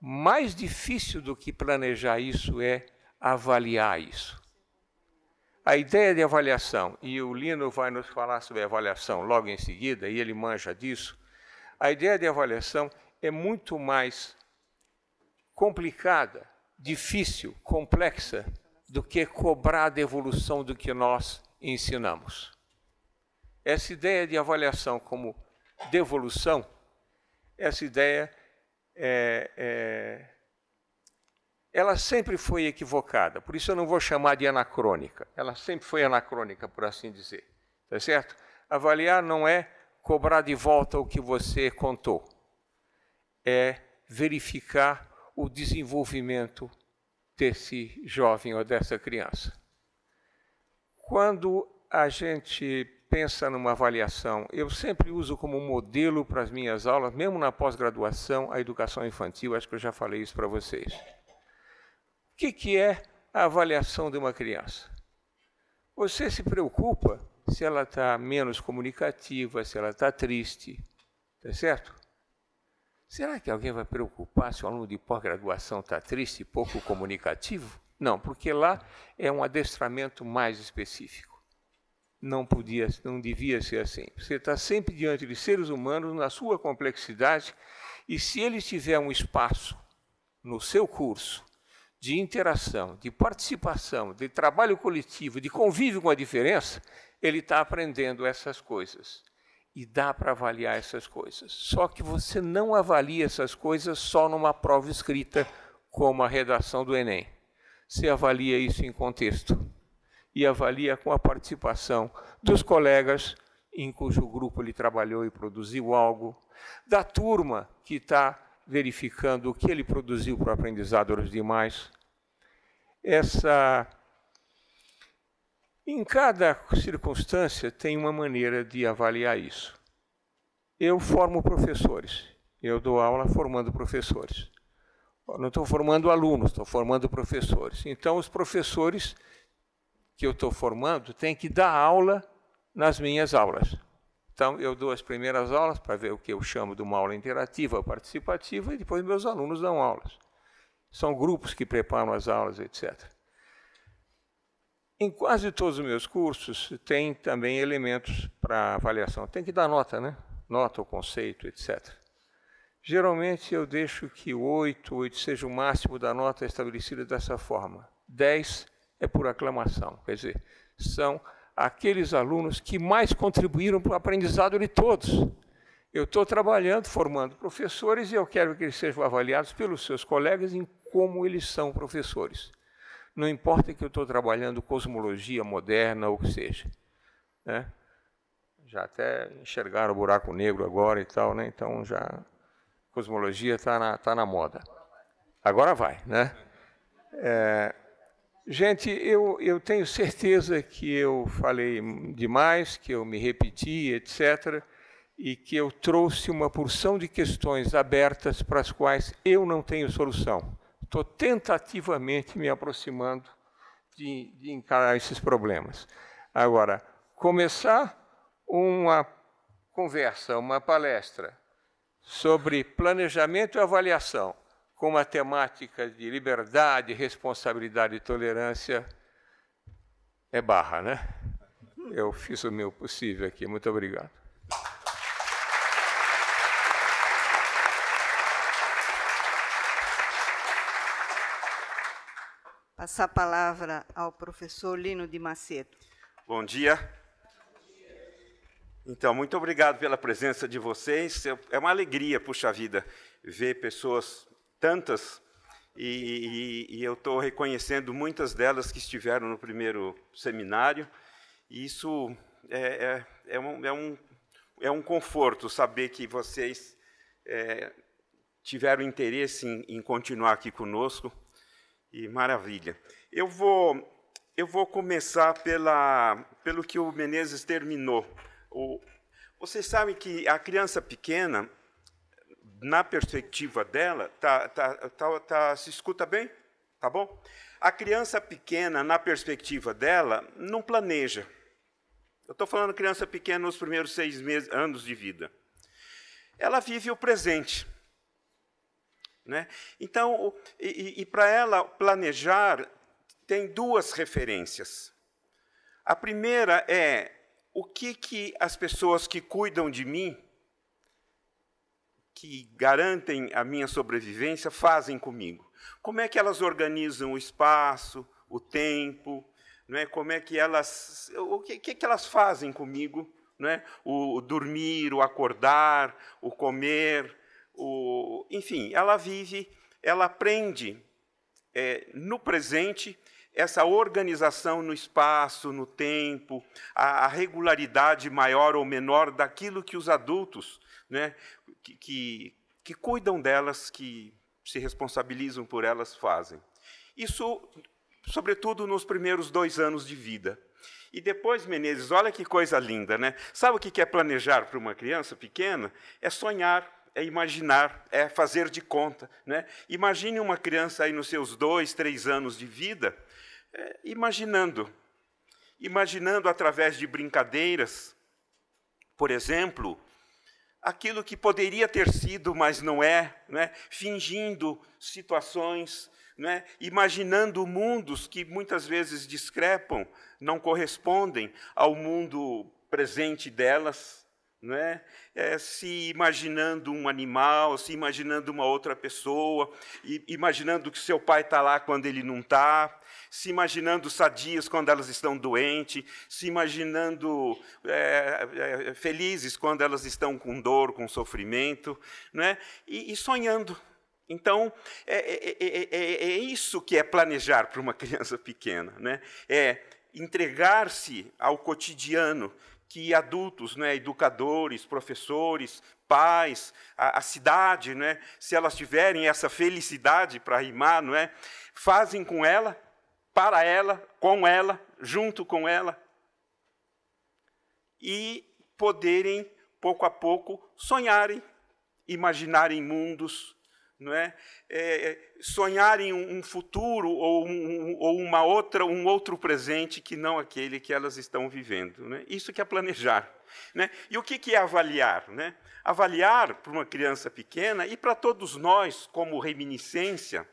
E: Mais difícil do que planejar isso é avaliar isso. A ideia de avaliação, e o Lino vai nos falar sobre avaliação logo em seguida, e ele manja disso, a ideia de avaliação é muito mais complicada, difícil, complexa do que cobrar a devolução do que nós ensinamos. Essa ideia de avaliação como devolução, essa ideia é, é, ela sempre foi equivocada, por isso eu não vou chamar de anacrônica. Ela sempre foi anacrônica, por assim dizer. está certo? Avaliar não é cobrar de volta o que você contou. É verificar o desenvolvimento desse jovem ou dessa criança. Quando a gente pensa numa avaliação, eu sempre uso como modelo para as minhas aulas, mesmo na pós-graduação, a educação infantil, acho que eu já falei isso para vocês que, que é a avaliação de uma criança? Você se preocupa se ela está menos comunicativa, se ela está triste, está certo? Será que alguém vai preocupar se o um aluno de pós-graduação está triste e pouco comunicativo? Não, porque lá é um adestramento mais específico. Não podia, não devia ser assim. Você está sempre diante de seres humanos na sua complexidade e se ele tiver um espaço no seu curso de interação, de participação, de trabalho coletivo, de convívio com a diferença, ele está aprendendo essas coisas. E dá para avaliar essas coisas. Só que você não avalia essas coisas só numa prova escrita, como a redação do Enem. Você avalia isso em contexto. E avalia com a participação dos colegas em cujo grupo ele trabalhou e produziu algo, da turma que está verificando o que ele produziu para o aprendizado dos demais. Essa em cada circunstância tem uma maneira de avaliar isso. Eu formo professores. Eu dou aula formando professores. não estou formando alunos, estou formando professores. Então, os professores que eu estou formando têm que dar aula nas minhas aulas. Então, eu dou as primeiras aulas para ver o que eu chamo de uma aula interativa ou participativa, e depois meus alunos dão aulas. São grupos que preparam as aulas, etc. Em quase todos os meus cursos, tem também elementos para avaliação. Tem que dar nota, né? Nota, o conceito, etc. Geralmente, eu deixo que 8, 8 seja o máximo da nota estabelecida dessa forma. 10 é por aclamação, quer dizer, são aqueles alunos que mais contribuíram para o aprendizado de todos. Eu estou trabalhando, formando professores, e eu quero que eles sejam avaliados pelos seus colegas em como eles são professores. Não importa que eu estou trabalhando cosmologia moderna ou o que seja. Né? Já até enxergaram o buraco negro agora e tal, né? então já cosmologia está na, tá na moda. Agora vai, né? É, Gente, eu, eu tenho certeza que eu falei demais, que eu me repeti, etc., e que eu trouxe uma porção de questões abertas para as quais eu não tenho solução. Estou tentativamente me aproximando de, de encarar esses problemas. Agora, começar uma conversa, uma palestra sobre planejamento e avaliação com uma temática de liberdade, responsabilidade e tolerância, é barra, né? Eu fiz o meu possível aqui. Muito obrigado.
D: Passar a palavra ao professor Lino de Macedo.
C: Bom dia. Então, muito obrigado pela presença de vocês. É uma alegria, puxa vida, ver pessoas tantas, e, e, e eu estou reconhecendo muitas delas que estiveram no primeiro seminário, e isso é, é, é, um, é, um, é um conforto saber que vocês é, tiveram interesse em, em continuar aqui conosco, e maravilha. Eu vou eu vou começar pela, pelo que o Menezes terminou. O, vocês sabem que a criança pequena na perspectiva dela, tá, tá, tá, tá, se escuta bem? Tá bom? A criança pequena, na perspectiva dela, não planeja. Eu estou falando criança pequena nos primeiros seis meses, anos de vida. Ela vive o presente. Né? Então, e, e para ela planejar, tem duas referências. A primeira é o que, que as pessoas que cuidam de mim que garantem a minha sobrevivência fazem comigo? Como é que elas organizam o espaço, o tempo? Não é? Como é que elas. O que, que, que elas fazem comigo? Não é? o, o dormir, o acordar, o comer, o, enfim, ela vive, ela aprende é, no presente essa organização no espaço, no tempo, a, a regularidade maior ou menor daquilo que os adultos né, que, que, que cuidam delas, que se responsabilizam por elas, fazem. Isso, sobretudo, nos primeiros dois anos de vida. E depois, Menezes, olha que coisa linda, né? Sabe o que é planejar para uma criança pequena? É sonhar é imaginar, é fazer de conta. Né? Imagine uma criança aí nos seus dois, três anos de vida, é, imaginando. Imaginando através de brincadeiras, por exemplo, aquilo que poderia ter sido, mas não é, né? fingindo situações, né? imaginando mundos que muitas vezes discrepam, não correspondem ao mundo presente delas. Né? É, se imaginando um animal, se imaginando uma outra pessoa, imaginando que seu pai está lá quando ele não está, se imaginando sadias quando elas estão doentes, se imaginando é, é, é felizes quando elas estão com dor, com sofrimento, né? e, e sonhando. Então, é é, é, é isso que é planejar para uma criança pequena: né? é entregar-se ao cotidiano que adultos, né, educadores, professores, pais, a, a, cidade, né, se elas tiverem essa felicidade para rimar, não é, fazem com ela para ela, com ela, junto com ela, e poderem, pouco a pouco, sonharem, imaginarem mundos, não é? é, é sonharem um futuro ou, um, ou, uma outra, um outro presente que não aquele que elas estão vivendo. Né? Isso que é planejar. Né? E o que é avaliar? Né? Avaliar para uma criança pequena e para todos nós, como reminiscência,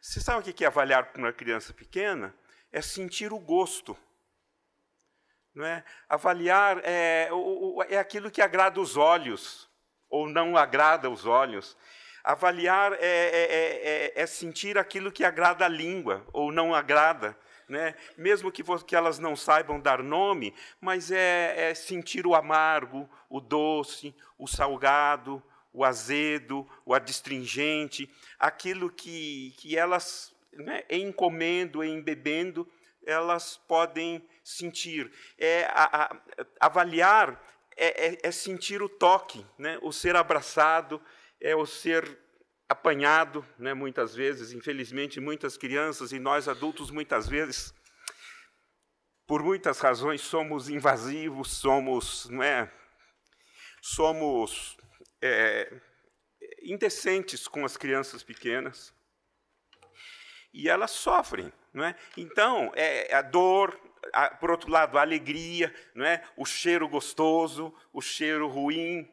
C: você sabe o que é avaliar para uma criança pequena? É sentir o gosto. Não é? Avaliar é, é aquilo que agrada os olhos, ou não agrada os olhos. Avaliar é, é, é, é, é sentir aquilo que agrada a língua, ou não agrada. Né? mesmo que, que, elas não saibam dar nome, mas é, é, sentir o amargo, o doce, o salgado, o azedo, o adstringente, aquilo que, que elas, né, em comendo, em bebendo, elas podem sentir. É, a, a, avaliar é, é, é, sentir o toque, né, o ser abraçado, é o ser apanhado, né, muitas vezes, infelizmente, muitas crianças e nós adultos, muitas vezes, por muitas razões, somos invasivos, somos, né, somos é, indecentes com as crianças pequenas. E elas sofrem. Não é? Então, é, é a dor, a, por outro lado, a alegria, não é? o cheiro gostoso, o cheiro ruim,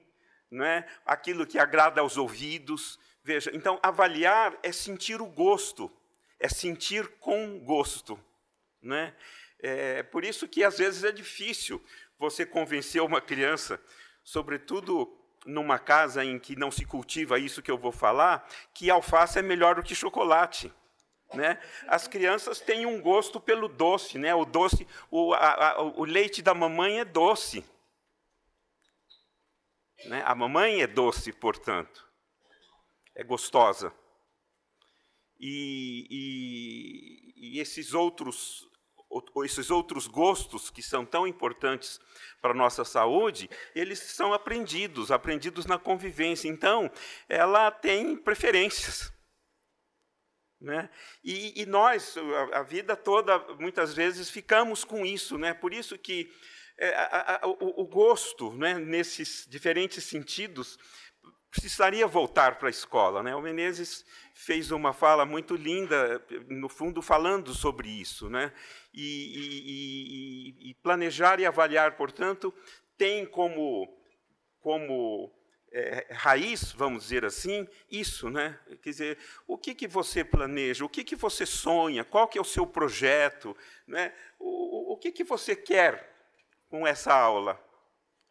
C: não é? aquilo que agrada aos ouvidos. Veja, então, avaliar é sentir o gosto, é sentir com gosto. Não é? É por isso que às vezes é difícil você convencer uma criança, sobretudo numa casa em que não se cultiva isso que eu vou falar, que alface é melhor do que chocolate. Né? As crianças têm um gosto pelo doce, né? O doce, o, a, a, o leite da mamãe é doce. Né? A mamãe é doce, portanto, é gostosa. E, e, e esses outros esses outros gostos que são tão importantes para a nossa saúde, eles são aprendidos, aprendidos na convivência. Então, ela tem preferências. Né? E, e nós, a, a, vida toda, muitas vezes, ficamos com isso. Né? Por isso que é, a, a, o, o, gosto, né, nesses diferentes sentidos, precisaria voltar para a escola. Né? O Menezes fez uma fala muito linda, no fundo, falando sobre isso. Né? e, e, e, e planejar e avaliar, portanto, tem como, como é, raiz, vamos dizer assim, isso, né? Quer dizer, o que, que você planeja, o que, que você sonha, qual que é o seu projeto, né? o, o que, que você quer com essa aula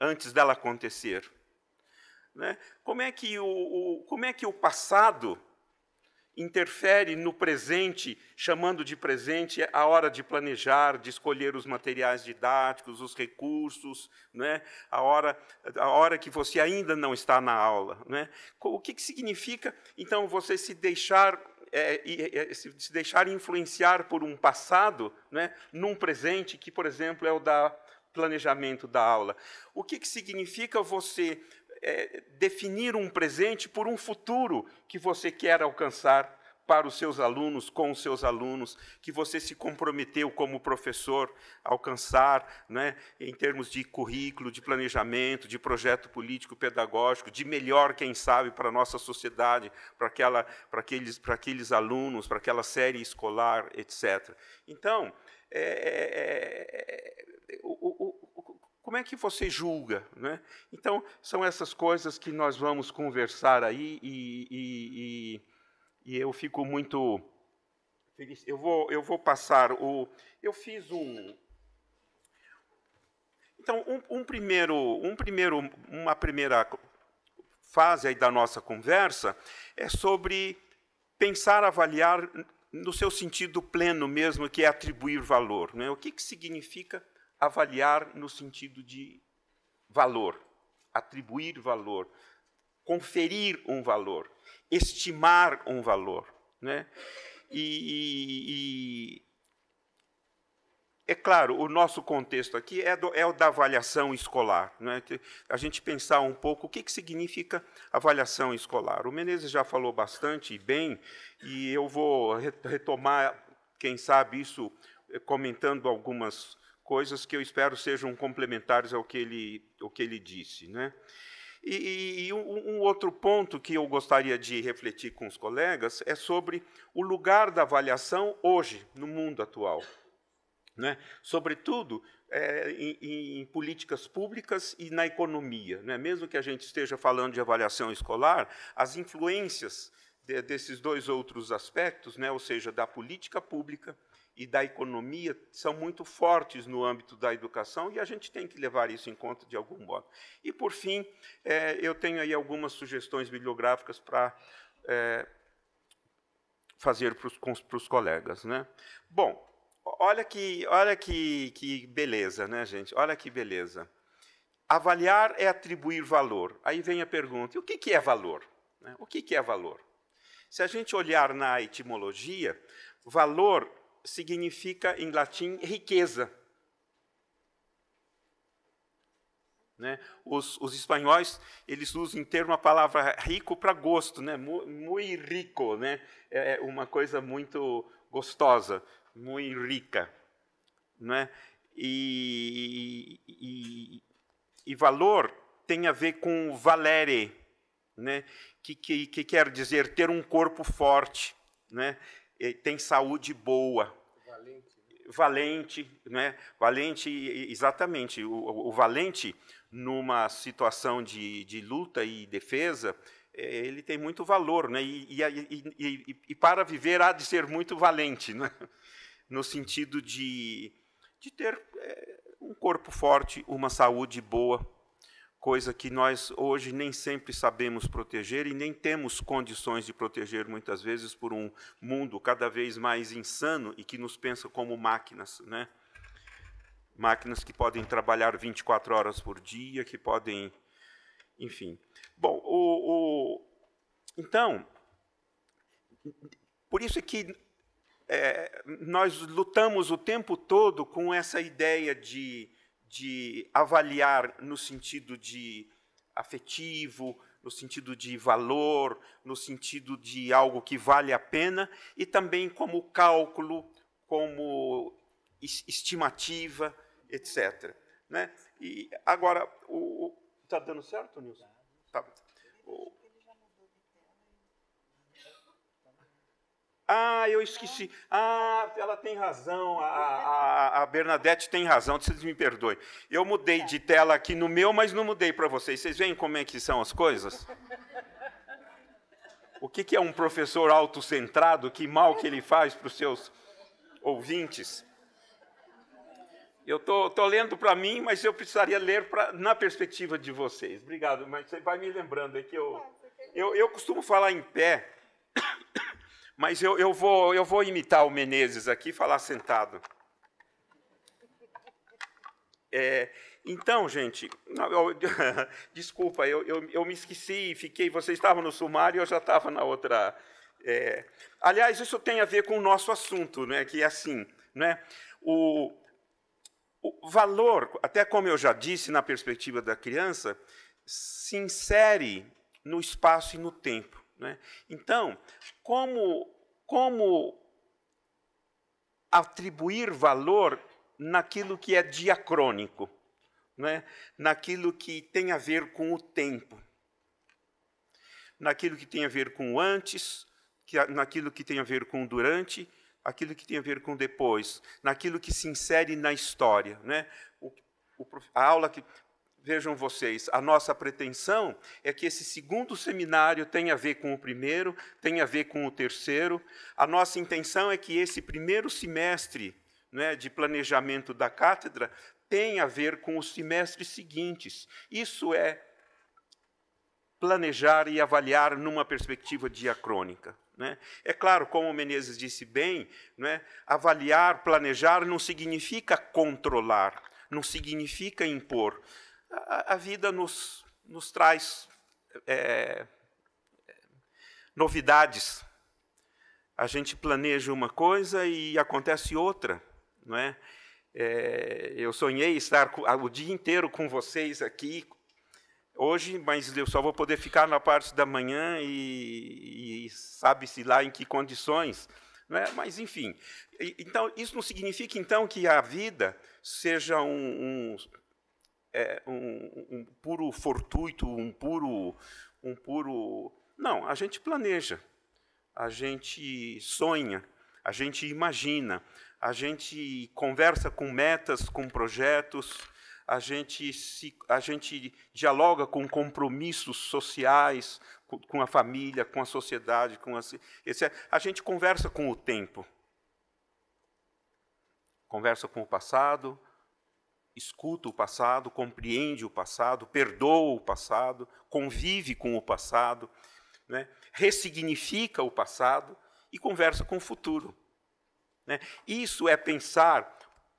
C: antes dela acontecer? Né? Como, é que o, o como é que o passado interfere no presente, chamando de presente a hora de planejar, de escolher os materiais didáticos, os recursos, né? a, hora, a hora que você ainda não está na aula. Né? O que, que significa, então, você se deixar, é, é, é se deixar influenciar por um passado, né? num presente que, por exemplo, é o da planejamento da aula. O que, que significa você é, definir um presente por um futuro que você quer alcançar para os seus alunos, com os seus alunos, que você se comprometeu como professor a alcançar, né, em termos de currículo, de planejamento, de projeto político pedagógico, de melhor, quem sabe, para a nossa sociedade, para, aquela, para, aqueles, para aqueles alunos, para aquela série escolar, etc. Então, é, é, é, é, o, o como é que você julga? Né? Então, são essas coisas que nós vamos conversar aí e, e, e, e eu fico muito feliz. Eu vou, eu vou passar o. Eu fiz um. Então, um, um primeiro, um primeiro, uma primeira fase aí da nossa conversa é sobre pensar, avaliar no seu sentido pleno mesmo, que é atribuir valor. Né? O que, que significa avaliar no sentido de valor, atribuir valor, conferir um valor, estimar um valor. Né? E, e, e é claro, o nosso contexto aqui é, do, é o da avaliação escolar. Né? A gente pensar um pouco o que, que significa avaliação escolar. O Menezes já falou bastante e bem, e eu vou retomar, quem sabe, isso eh, comentando algumas coisas que eu espero sejam complementares ao que ele, ao que ele disse. Né? E, e, e um, um outro ponto que eu gostaria de refletir com os colegas é sobre o lugar da avaliação hoje, no mundo atual. Né? Sobretudo é, em, em, políticas públicas e na economia. Né? Mesmo que a gente esteja falando de avaliação escolar, as influências de, desses dois outros aspectos, né? ou seja, da política pública e da economia são muito fortes no âmbito da educação e a gente tem que levar isso em conta de algum modo. E, por fim, é, eu tenho aí algumas sugestões bibliográficas para é, fazer para os colegas. Né? Bom, olha que, olha que, que beleza, né, gente? Olha que beleza. Avaliar é atribuir valor. Aí vem a pergunta: o que, que é valor? Né? O que, que é valor? Se a gente olhar na etimologia, valor significa em latim riqueza. Né? Os, os, espanhóis eles usam em termo a palavra rico para gosto, né? Muito rico, né? É, é uma coisa muito gostosa, muy rica, né? E, e, e valor tem a ver com valere, né? Que, que, que quer dizer ter um corpo forte, né? tem saúde boa. Valente. Né? Valente, né? Valente, exatamente. O, o valente, numa situação de, de luta e defesa, é, ele tem muito valor, né? E, e, e, e, para viver há de ser muito valente, né? no sentido de, de ter é, um corpo forte, uma saúde boa, coisa que nós hoje nem sempre sabemos proteger e nem temos condições de proteger muitas vezes por um mundo cada vez mais insano e que nos pensa como máquinas, né? Máquinas que podem trabalhar 24 horas por dia, que podem, enfim. Bom, o, o então, por isso é que é, nós lutamos o tempo todo com essa ideia de de avaliar no sentido de afetivo, no sentido de valor, no sentido de algo que vale a pena, e também como cálculo, como estimativa, etc. Né? E agora, está dando certo, Nilson? Tá. O, Ah, eu esqueci. Ah, ela tem razão. A, a, a Bernadette tem razão. Vocês me perdoem. Eu mudei de tela aqui no meu, mas não mudei para vocês. Vocês veem como é que são as coisas? O que, que é um professor autocentrado? Que mal que ele faz para os seus ouvintes? Eu estou tô, tô, lendo para mim, mas eu precisaria ler pra, na perspectiva de vocês. Obrigado, mas você vai me lembrando. É que eu, eu, eu costumo falar em pé mas eu, eu, vou, eu vou imitar o Menezes aqui e falar sentado. É, então, gente, eu, desculpa, eu, eu, eu, me esqueci e fiquei. Vocês estavam no sumário e eu já estava na outra. É, aliás, isso tem a ver com o nosso assunto, né, que é assim: né, o, o valor, até como eu já disse na perspectiva da criança, se insere no espaço e no tempo. Né? Então, como, como atribuir valor naquilo que é diacrônico, né? naquilo que tem a ver com o tempo, naquilo que tem a ver com o antes, que, naquilo que tem a ver com o durante, aquilo que tem a ver com depois, naquilo que se insere na história. Né? O, o, a aula que Vejam vocês, a nossa pretensão é que esse segundo seminário tenha a ver com o primeiro, tenha a ver com o terceiro. A nossa intenção é que esse primeiro semestre né, de planejamento da cátedra tenha a ver com os semestres seguintes. Isso é planejar e avaliar numa perspectiva diacrônica. Né? É claro, como o Menezes disse bem, né, avaliar, planejar não significa controlar, não significa impor, a, vida nos, nos traz é, novidades. A gente planeja uma coisa e acontece outra, não é? É, eu sonhei estar o dia inteiro com vocês aqui hoje, mas eu só vou poder ficar na parte da manhã e, e sabe-se lá em que condições. É? Mas, enfim. Então, isso não significa, então, que a vida seja um, um é, um, um puro fortuito, um puro, um puro. Não, a gente planeja, a gente sonha, a gente imagina, a gente conversa com metas, com projetos, a gente, se, a gente dialoga com compromissos sociais, com, com a família, com a sociedade, com a, esse, é, a gente conversa com o tempo, conversa com o passado, escuta o passado, compreende o passado, perdoa o passado, convive com o passado, né? ressignifica o passado e conversa com o futuro. Né? Isso é pensar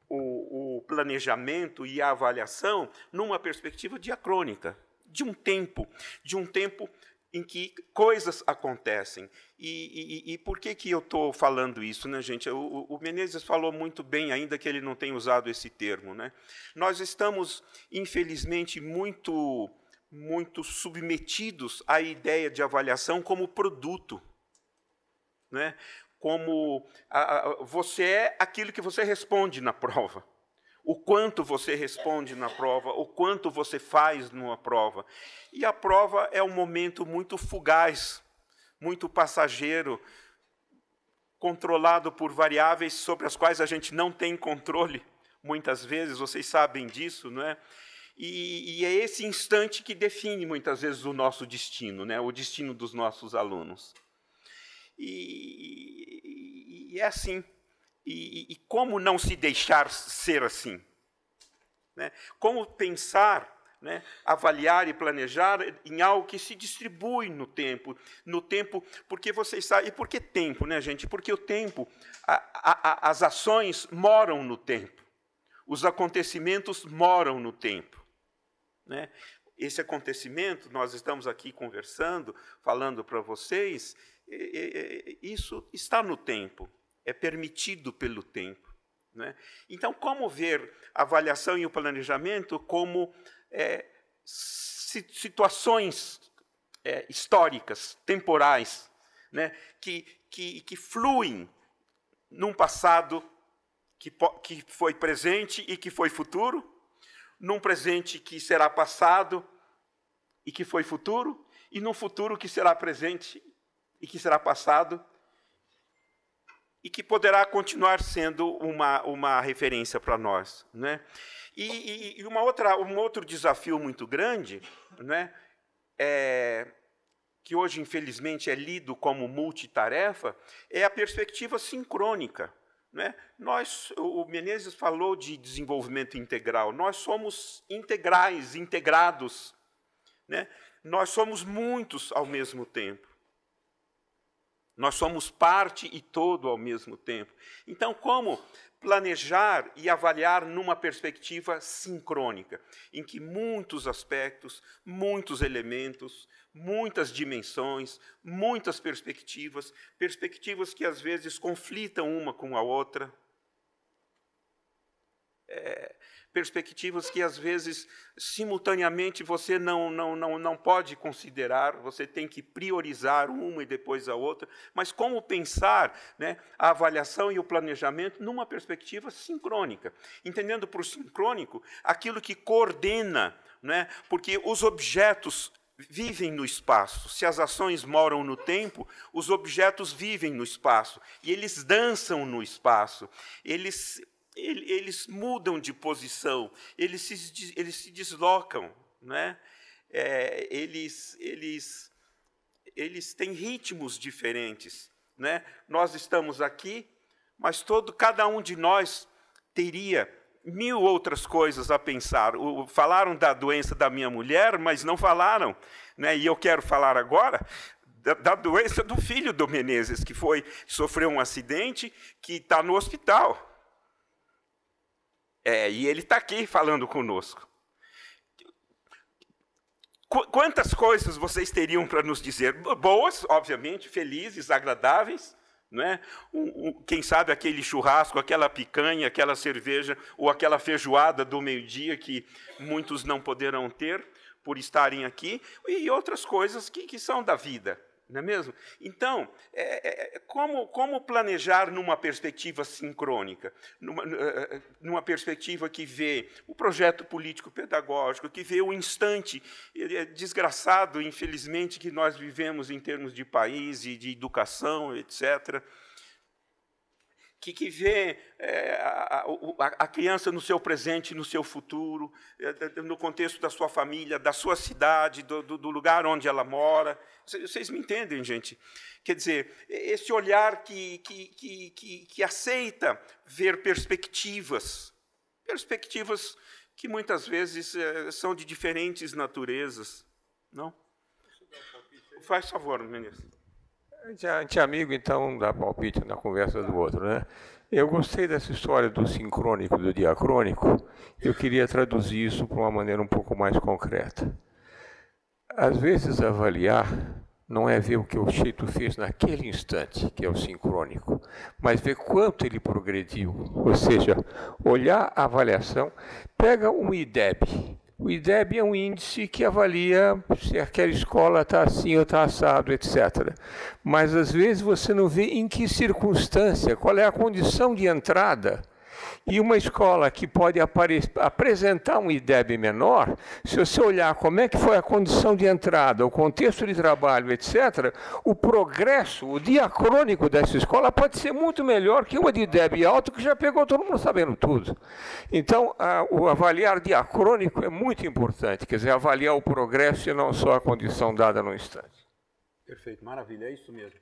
C: o, o planejamento e a avaliação numa perspectiva diacrônica, de um tempo, de um tempo em que coisas acontecem. E, e, e por que, que eu estou falando isso, né, gente? O, o, Menezes falou muito bem, ainda que ele não tenha usado esse termo. Né? Nós estamos, infelizmente, muito, muito submetidos à ideia de avaliação como produto. Né? Como a, a, você é aquilo que você responde na prova o quanto você responde na prova, o quanto você faz numa prova. E a prova é um momento muito fugaz, muito passageiro, controlado por variáveis sobre as quais a gente não tem controle, muitas vezes, vocês sabem disso, não é? E, e é esse instante que define muitas vezes o nosso destino, né? o destino dos nossos alunos. E, e, e é assim. E, e como não se deixar ser assim? Né? Como pensar, né, avaliar e planejar em algo que se distribui no tempo, no tempo, porque vocês sabem, e por que tempo, né, gente? Porque o tempo, a, a, a, as ações moram no tempo, os acontecimentos moram no tempo. Né? Esse acontecimento, nós estamos aqui conversando, falando para vocês, isso está no tempo é permitido pelo tempo. Né? Então, como ver a avaliação e o planejamento como é, situações é, históricas, temporais, né? que, que, que fluem num passado que, que foi presente e que foi futuro, num presente que será passado e que foi futuro, e num futuro que será presente e que será passado e que poderá continuar sendo uma, uma referência para nós. Né? E, e, e, uma outra, um outro desafio muito grande, né, é, que hoje, infelizmente, é lido como multitarefa, é a perspectiva sincrônica. Né? Nós, o Menezes falou de desenvolvimento integral, nós somos integrais, integrados. Né? Nós somos muitos ao mesmo tempo. Nós somos parte e todo ao mesmo tempo. Então, como planejar e avaliar numa perspectiva sincrônica, em que muitos aspectos, muitos elementos, muitas dimensões, muitas perspectivas, perspectivas que às vezes conflitam uma com a outra. É, perspectivas que às vezes simultaneamente você não, não, não, não pode considerar, você tem que priorizar uma e depois a outra, mas como pensar né, a avaliação e o planejamento numa perspectiva sincrônica, entendendo por sincrônico aquilo que coordena, né, porque os objetos vivem no espaço. Se as ações moram no tempo, os objetos vivem no espaço e eles dançam no espaço. Eles eles mudam de posição, eles se, eles se deslocam, né? É, eles, eles, eles têm ritmos diferentes. Né? Nós estamos aqui, mas todo cada um de nós teria mil outras coisas a pensar. O, falaram da doença da minha mulher, mas não falaram, né? e eu quero falar agora da, da doença do filho do Menezes, que foi sofreu um acidente, que está no hospital. É, e ele está aqui falando conosco. Qu quantas coisas vocês teriam para nos dizer? Boas, obviamente, felizes, agradáveis. É? Um, um, quem sabe aquele churrasco, aquela picanha, aquela cerveja ou aquela feijoada do meio-dia que muitos não poderão ter por estarem aqui, e outras coisas que, que são da vida não é mesmo? Então, é, é, é, como, como planejar numa perspectiva sincrônica, numa, é, é, numa, perspectiva que vê o projeto político-pedagógico, que vê o instante desgraçado, infelizmente, que nós vivemos em termos de país e de educação, etc., que, que vê é, a, a, a, criança no seu presente, no seu futuro, é, no contexto da sua família, da sua cidade, do, do lugar onde ela mora. Vocês me entendem, gente? Quer dizer, esse olhar que, que, que, que aceita ver perspectivas, perspectivas que muitas vezes é, são de diferentes naturezas, não? Faz favor, ministro.
E: A é amigo, então dá palpite na conversa do outro, né? Eu gostei dessa história do sincrônico, do diacrônico. Eu queria traduzir isso para uma maneira um pouco mais concreta. Às vezes, avaliar não é ver o que o Cheito fez naquele instante, que é o sincrônico, mas ver quanto ele progrediu. Ou seja, olhar a avaliação, pega um IDEB, o IDEB é um índice que avalia se aquela escola está assim ou está assado, etc. Mas às vezes você não vê em que circunstância, qual é a condição de entrada e uma escola que pode apresentar um IDEB menor, se você olhar como é que foi a condição de entrada, o contexto de trabalho, etc., o progresso, o diacrônico dessa escola pode ser muito melhor que uma de IDEB alto, que já pegou todo mundo sabendo tudo. Então, a, o avaliar diacrônico é muito importante, quer dizer, avaliar o progresso e não só a condição dada no instante.
C: Perfeito, maravilha, é isso mesmo.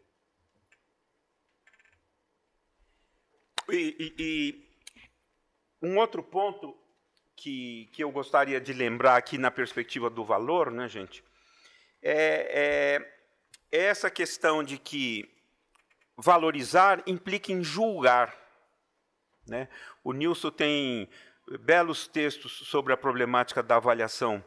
C: e, e, e um outro ponto que, que eu gostaria de lembrar aqui na perspectiva do valor, né, gente, é, é, é essa questão de que valorizar implica em julgar. Né? O Nilson tem belos textos sobre a problemática da avaliação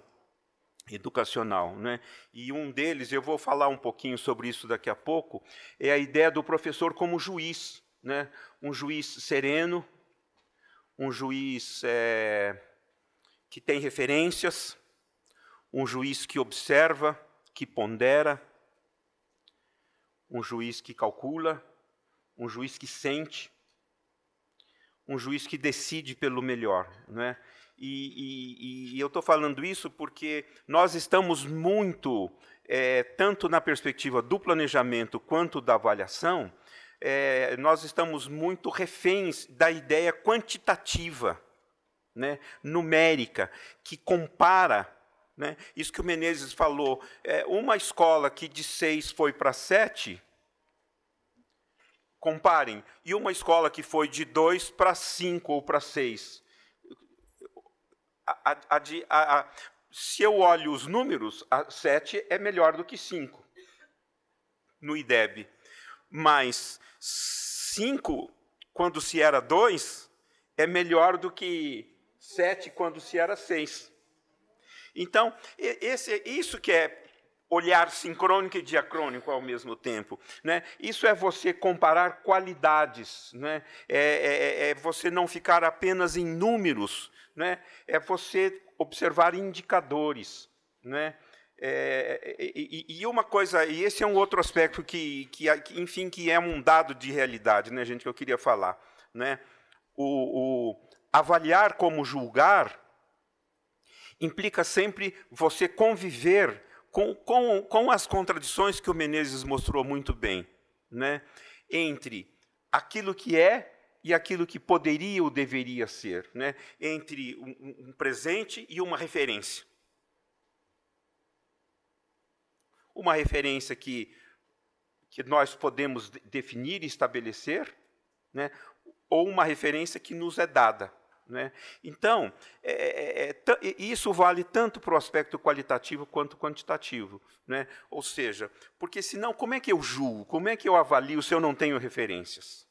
C: educacional, né? E um deles, eu vou falar um pouquinho sobre isso daqui a pouco, é a ideia do professor como juiz, né? Um juiz sereno, um juiz é, que tem referências, um juiz que observa, que pondera, um juiz que calcula, um juiz que sente, um juiz que decide pelo melhor. Não é? E, e, e eu estou falando isso porque nós estamos muito, é, tanto na perspectiva do planejamento quanto da avaliação, é, nós estamos muito reféns da ideia quantitativa, né, numérica, que compara. Né, isso que o Menezes falou, é, uma escola que de seis foi para sete, comparem, e uma escola que foi de dois para cinco ou para seis. A, a, a, se eu olho os números, a 7 é melhor do que 5 no IDEB. Mas cinco quando se era dois é melhor do que sete quando se era seis. Então, esse, isso que é olhar sincrônico e diacrônico ao mesmo tempo. Né? Isso é você comparar qualidades, né? é, é, é, é você não ficar apenas em números, né? é você observar indicadores. Né? É, e, e, uma coisa, e esse é um outro aspecto que, que, enfim, que é um dado de realidade, né, gente, que eu queria falar. Né? O, o avaliar como julgar implica sempre você conviver com, com, com as contradições que o Menezes mostrou muito bem, né? entre aquilo que é e aquilo que poderia ou deveria ser, né? entre um, um presente e uma referência. uma referência que, que nós podemos definir e estabelecer, né, ou uma referência que nos é dada. Né? Então, é, é, é isso vale tanto para o aspecto qualitativo quanto quantitativo. Né? Ou seja, porque senão, como é que eu julgo, como é que eu avalio se eu não tenho referências?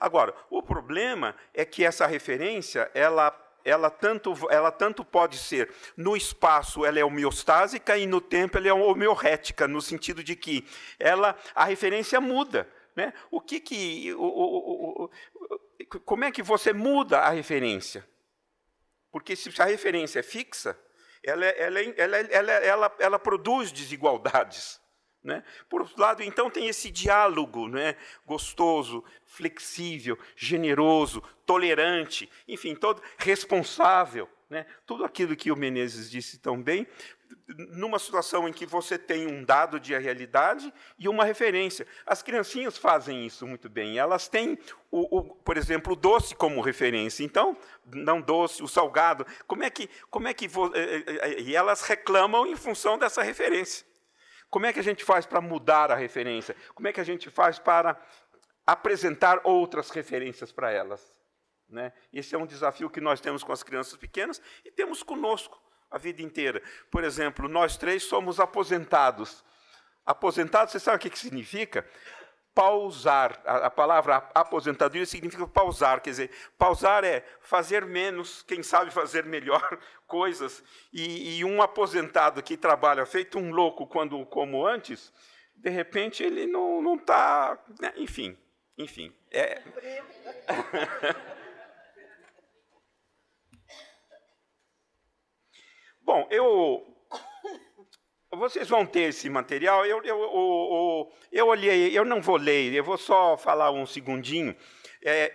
C: Agora, o problema é que essa referência, ela ela tanto, ela tanto pode ser no espaço ela é homeostásica e no tempo ela é homeorética, no sentido de que ela a referência muda. Né? O que que o, o, o, como é que você muda a referência? Porque se a referência é fixa, ela, é, ela, é, ela, ela, é, ela, ela, ela produz desigualdades. Né? Por outro lado, então, tem esse diálogo né? gostoso, flexível, generoso, tolerante, enfim, todo responsável. Né? Tudo aquilo que o Menezes disse tão bem, numa situação em que você tem um dado de realidade e uma referência. As criancinhas fazem isso muito bem. Elas têm, o, o, por exemplo, o doce como referência. Então, não doce, o salgado. Como é que, como é que vo... Eh, eh, eh, e elas reclamam em função dessa referência. Como é que a gente faz para mudar a referência? Como é que a gente faz para apresentar outras referências para elas? Né? Esse é um desafio que nós temos com as crianças pequenas e temos conosco a vida inteira. Por exemplo, nós três somos aposentados. Aposentado, você sabe o que, que significa? pausar. A, a palavra aposentadoria significa pausar, quer dizer, pausar é fazer menos, quem sabe fazer melhor coisas. E, e um aposentado que trabalha feito um louco quando como antes, de repente ele não não está, né? enfim, enfim. É... Bom, eu vocês vão ter esse material. Eu, eu, eu, eu, olhei, eu não vou ler, eu vou só falar um segundinho. É,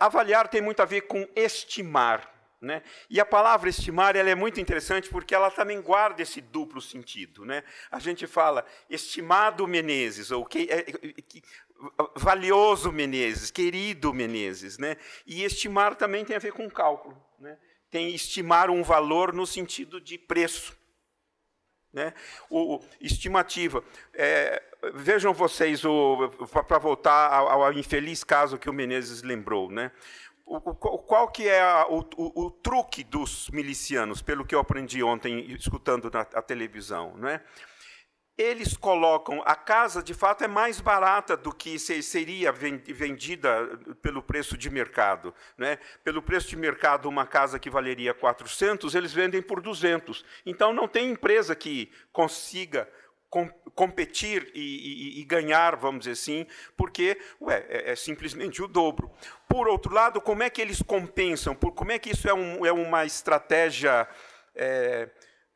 C: avaliar tem muito a ver com estimar. Né? E a palavra estimar ela é muito interessante porque ela também guarda esse duplo sentido. Né? A gente fala estimado Menezes, ou que, é, que valioso Menezes, querido Menezes. Né? E estimar também tem a ver com cálculo. Né? Tem estimar um valor no sentido de preço. Né? O, estimativa. É, vejam vocês, para voltar ao, ao, infeliz caso que o Menezes lembrou, né? O, qual que é a, o, truque dos milicianos, pelo que eu aprendi ontem escutando na televisão? Né? eles colocam a casa de fato é mais barata do que seria vendida pelo preço de mercado, né? Pelo preço de mercado uma casa que valeria 400, eles vendem por 200. Então não tem empresa que consiga competir e, e, e, ganhar, vamos dizer assim, porque ué, é, é, simplesmente o dobro. Por outro lado, como é que eles compensam? Por, como é que isso é, um, é uma estratégia é,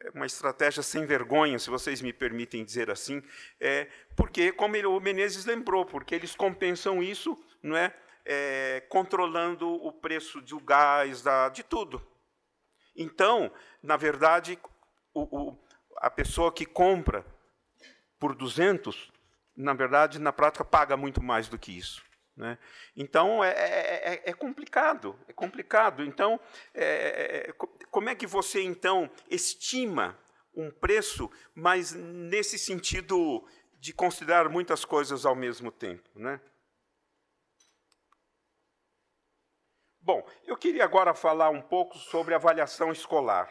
C: é uma estratégia sem vergonha, se vocês me permitem dizer assim, é, porque, como ele, o Menezes lembrou, porque eles compensam isso não é, é controlando o preço do gás, da, de tudo. Então, na verdade, o, o, a pessoa que compra por 200, na verdade, na prática, paga muito mais do que isso. Né? Então é, é, é, é, complicado, é complicado. Então, é, é, é como é que você então estima um preço, mas nesse sentido de considerar muitas coisas ao mesmo tempo, né? Bom, eu queria agora falar um pouco sobre avaliação escolar,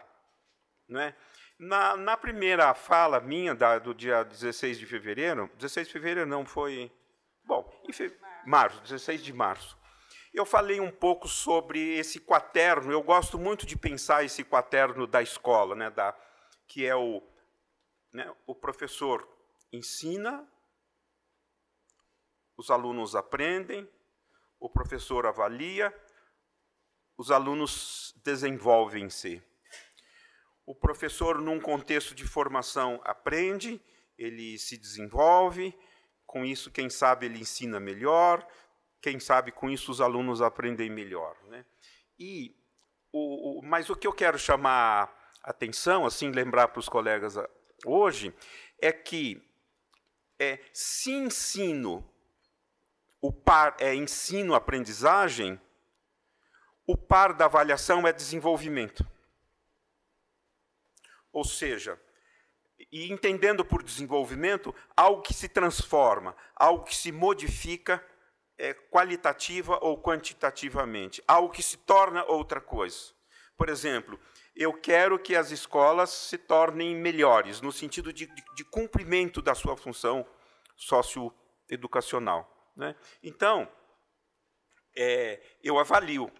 C: né? Na, na primeira fala minha da, do dia 16 de fevereiro, 16 de fevereiro não foi, bom, em fevereiro março, 16 de março. Eu falei um pouco sobre esse quaterno, eu gosto muito de pensar esse quaterno da escola, né, da, que é o, né, o professor ensina, os alunos aprendem, o professor avalia, os alunos desenvolvem-se. O professor, num contexto de formação, aprende, ele se desenvolve, com isso, quem sabe, ele ensina melhor, quem sabe, com isso, os alunos aprendem melhor. Né? E, o, o, mas o que eu quero chamar atenção, assim, lembrar para os colegas hoje, é que é, se ensino o par é ensino-aprendizagem, o par da avaliação é desenvolvimento. Ou seja, e entendendo por desenvolvimento algo que se transforma, algo que se modifica é, qualitativa ou quantitativamente, algo que se torna outra coisa. Por exemplo, eu quero que as escolas se tornem melhores no sentido de, de, de cumprimento da sua função socioeducacional. Né? Então, é, eu avalio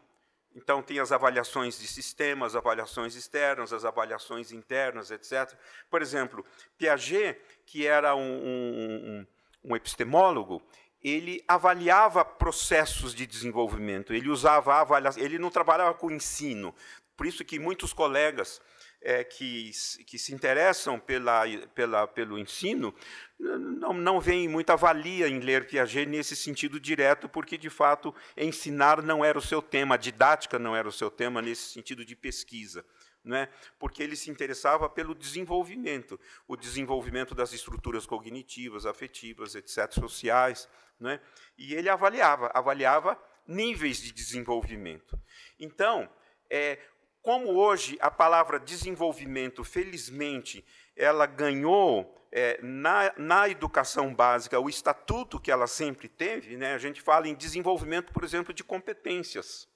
C: então, tem as avaliações de sistemas, avaliações externas, as avaliações internas, etc. Por exemplo, Piaget, que era um, um, um, epistemólogo, ele avaliava processos de desenvolvimento, ele usava avaliações. ele não trabalhava com ensino. Por isso que muitos colegas é, que, que se interessam pela, pela, pelo ensino não, não veem muita valia em ler Piaget nesse sentido direto, porque, de fato, ensinar não era o seu tema, a didática não era o seu tema nesse sentido de pesquisa. Né? porque ele se interessava pelo desenvolvimento, o desenvolvimento das estruturas cognitivas, afetivas, etc., sociais. Né? E ele avaliava, avaliava níveis de desenvolvimento. Então, é, como hoje a palavra desenvolvimento, felizmente, ela ganhou é, na, na educação básica o estatuto que ela sempre teve, né? a gente fala em desenvolvimento, por exemplo, de competências.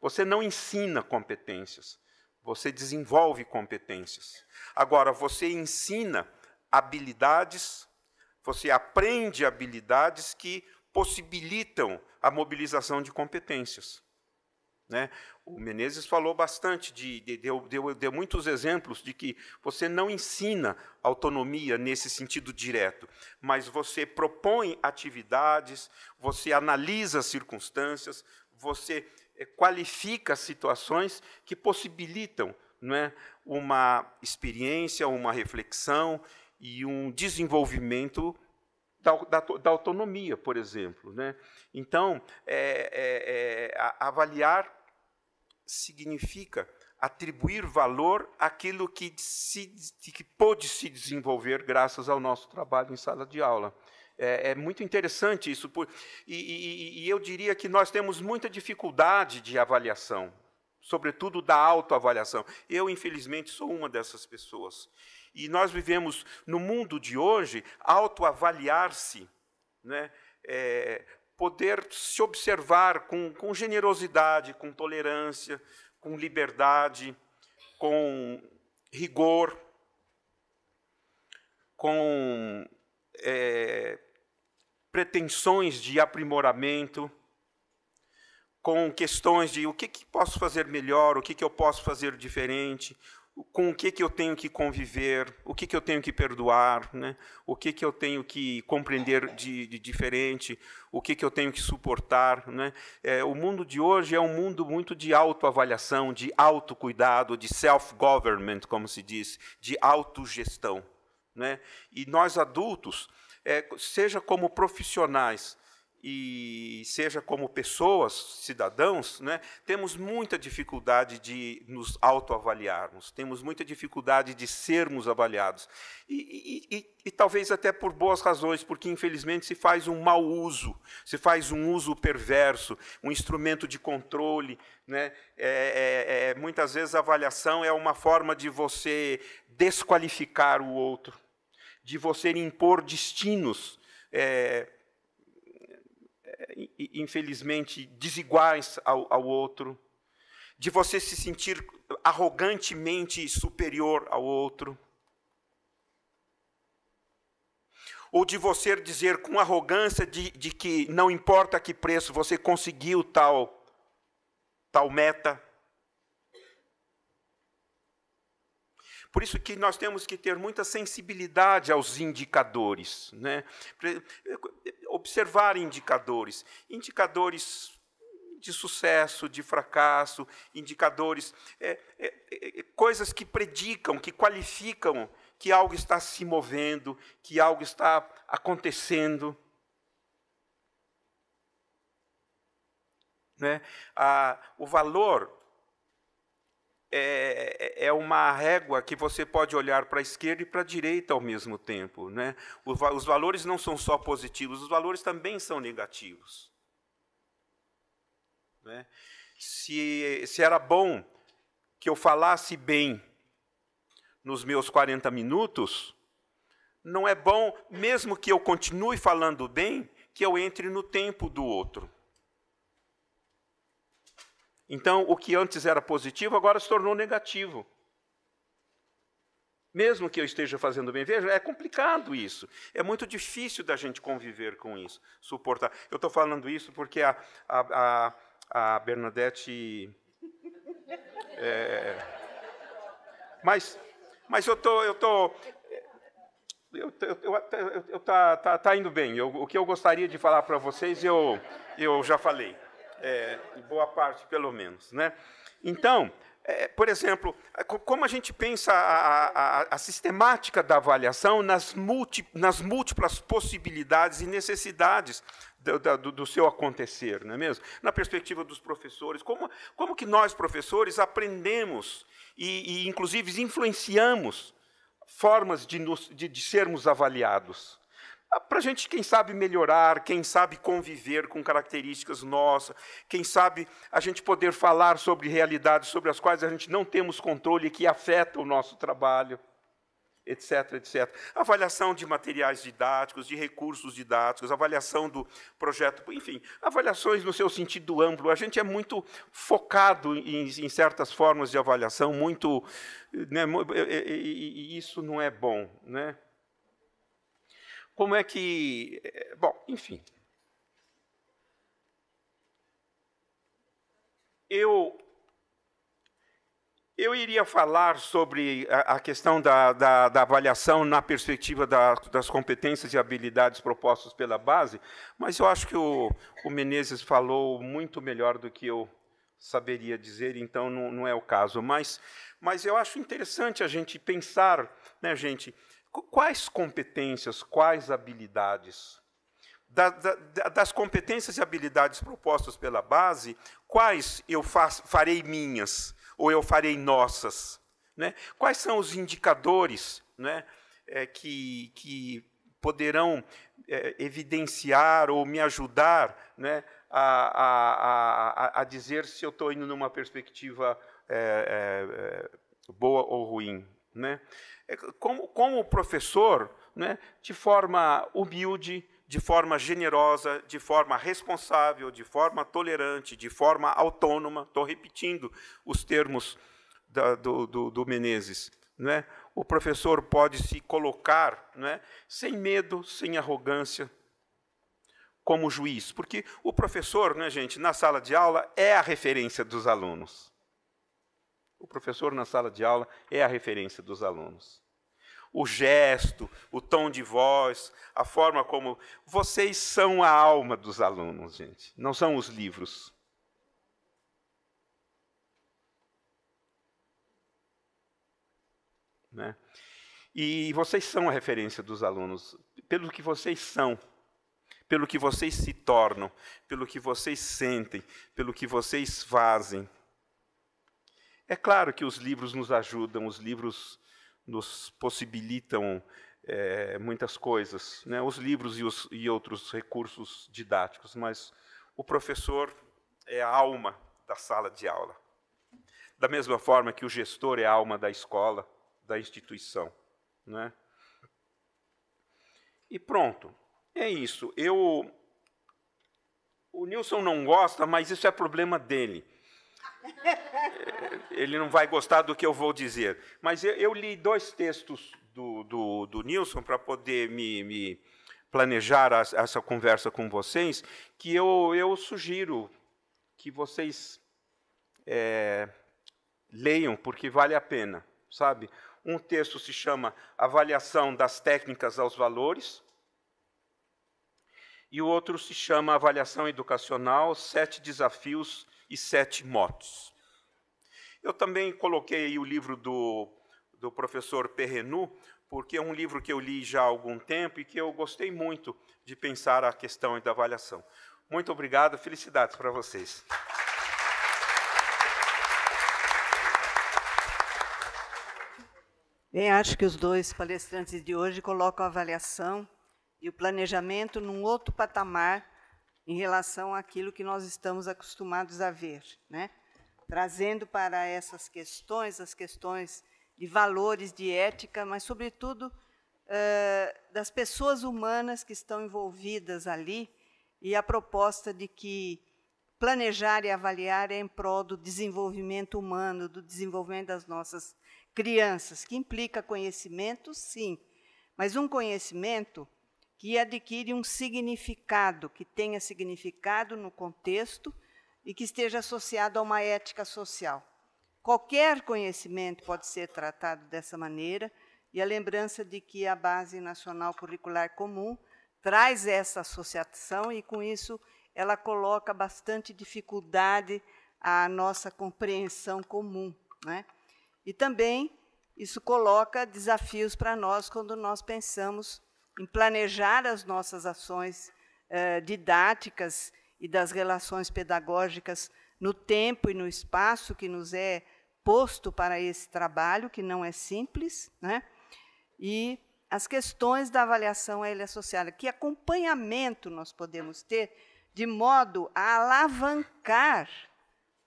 C: Você não ensina competências, você desenvolve competências. Agora, você ensina habilidades, você aprende habilidades que possibilitam a mobilização de competências. Né? O Menezes falou bastante, de, de, deu, deu, deu muitos exemplos de que você não ensina autonomia nesse sentido direto, mas você propõe atividades, você analisa circunstâncias, você eh, qualifica situações que possibilitam não é, uma experiência, uma reflexão e um desenvolvimento da, da, da, autonomia, por exemplo. Né? Então, é, é, é, avaliar significa atribuir valor àquilo que, se, que pôde se desenvolver graças ao nosso trabalho em sala de aula. É, é muito interessante isso, por, e, e, e eu diria que nós temos muita dificuldade de avaliação, sobretudo da autoavaliação. Eu, infelizmente, sou uma dessas pessoas. E nós vivemos, no mundo de hoje, autoavaliar-se. Né? É, poder se observar com, com generosidade, com tolerância, com liberdade, com rigor, com é, pretensões de aprimoramento, com questões de o que, que posso fazer melhor, o que, que eu posso fazer diferente, com o que, que eu tenho que conviver, o que, que eu tenho que perdoar, né? o que, que eu tenho que compreender de, de diferente, o que, que eu tenho que suportar. Né? É, o mundo de hoje é um mundo muito de autoavaliação, de autocuidado, de self-government, como se diz, de autogestão. Né? E nós adultos, é, seja como profissionais, e seja como pessoas, cidadãos, né, temos muita dificuldade de nos autoavaliarmos, temos muita dificuldade de sermos avaliados. E, e, e, e, talvez até por boas razões, porque infelizmente se faz um mau uso, se faz um uso perverso, um instrumento de controle. Né? É, é, é, muitas vezes a avaliação é uma forma de você desqualificar o outro, de você impor destinos. É, infelizmente, desiguais ao, ao outro, de você se sentir arrogantemente superior ao outro, ou de você dizer com arrogância de, de que não importa a que preço você conseguiu tal, tal meta. Por isso que nós temos que ter muita sensibilidade aos indicadores. Né? observar indicadores, indicadores de sucesso, de fracasso, indicadores, é, é, é, coisas que predicam, que qualificam que algo está se movendo, que algo está acontecendo. Né? Ah, o valor é, é, é uma régua que você pode olhar para a esquerda e para a direita ao mesmo tempo. Né? Os valores não são só positivos, os valores também são negativos. Né? Se, se era bom que eu falasse bem nos meus 40 minutos, não é bom, mesmo que eu continue falando bem, que eu entre no tempo do outro. Então, o que antes era positivo agora se tornou negativo. Mesmo que eu esteja fazendo bem, veja, é complicado isso. É muito difícil da gente conviver com isso, suportar. Eu estou falando isso porque a, a, a, a Bernadette. É, mas, mas eu estou. Eu tô, eu, eu, eu, eu tá, tá, tá indo bem. Eu, o que eu gostaria de falar para vocês, eu, eu já falei. É, em boa parte, pelo menos. Né? Então, é, por exemplo, é, como a gente pensa a, a, a sistemática da avaliação nas, múlti nas múltiplas possibilidades e necessidades do, do, do, seu acontecer, não é mesmo? Na perspectiva dos professores, como, como que nós, professores, aprendemos e, e inclusive, influenciamos formas de, nos, de, de sermos avaliados? Ah, para a gente, quem sabe, melhorar, quem sabe conviver com características nossas, quem sabe a gente poder falar sobre realidades sobre as quais a gente não temos controle e que afeta o nosso trabalho, etc, etc. Avaliação de materiais didáticos, de recursos didáticos, avaliação do projeto, enfim, avaliações no seu sentido amplo. A gente é muito focado em, em certas formas de avaliação, muito, né, e, e, e isso não é bom, né? Como é que. Eh, bom, enfim. Eu. Eu iria falar sobre a, a questão da, da, da, avaliação na perspectiva da, das competências e habilidades propostas pela base, mas eu acho que o, o Menezes falou muito melhor do que eu saberia dizer, então não, não é o caso. Mas, mas eu acho interessante a gente pensar, né, gente, Quais competências, quais habilidades? Da, da, das competências e habilidades propostas pela base, quais eu faz, farei minhas ou eu farei nossas? Né? Quais são os indicadores né, é, que, que poderão é, evidenciar ou me ajudar né, a, a, a, a dizer se eu estou indo numa perspectiva é, é, é boa ou ruim? Né? É, como, como professor, né, de forma humilde, de forma generosa, de forma responsável, de forma tolerante, de forma autônoma. Estou repetindo os termos da, do, do, do, Menezes. Né? O professor pode se colocar né, sem medo, sem arrogância, como juiz. Porque o professor, né, gente, na sala de aula, é a referência dos alunos. O professor na sala de aula é a referência dos alunos. O gesto, o tom de voz, a forma como. Vocês são a alma dos alunos, gente, não são os livros. Né? E vocês são a referência dos alunos, pelo que vocês são, pelo que vocês se tornam, pelo que vocês sentem, pelo que vocês fazem. É claro que os livros nos ajudam, os livros nos possibilitam é, muitas coisas, né? os livros e, os, e outros recursos didáticos, mas o professor é a alma da sala de aula. Da mesma forma que o gestor é a alma da escola, da instituição. Né? E pronto, é isso. Eu, o Nilson não gosta, mas isso é problema dele. Ele não vai gostar do que eu vou dizer. Mas eu, eu li dois textos do, do, do Nilson para poder me, me planejar a, essa conversa com vocês, que eu, eu sugiro que vocês é, leiam, porque vale a pena, sabe? Um texto se chama Avaliação das Técnicas aos Valores, e o outro se chama Avaliação Educacional: Sete Desafios e sete motos. Eu também coloquei o livro do, do professor Perrenu, porque é um livro que eu li já há algum tempo e que eu gostei muito de pensar a questão da avaliação. Muito obrigado, felicidades para vocês.
D: Bem, acho que os dois palestrantes de hoje colocam a avaliação e o planejamento num outro patamar em relação àquilo que nós estamos acostumados a ver, né? trazendo para essas questões as questões de valores, de ética, mas, sobretudo, uh, das pessoas humanas que estão envolvidas ali e a proposta de que planejar e avaliar é em prol do desenvolvimento humano, do desenvolvimento das nossas crianças, que implica conhecimento, sim, mas um conhecimento que adquire um significado, que tenha significado no contexto e que esteja associado a uma ética social. Qualquer conhecimento pode ser tratado dessa maneira, e a lembrança de que a Base Nacional Curricular Comum traz essa associação e, com isso, ela coloca bastante dificuldade à nossa compreensão comum. Né? E também isso coloca desafios para nós quando nós pensamos em planejar as nossas ações eh, didáticas e das relações pedagógicas no tempo e no espaço que nos é posto para esse trabalho, que não é simples, né? e as questões da avaliação a ele associada. Que acompanhamento nós podemos ter de modo a alavancar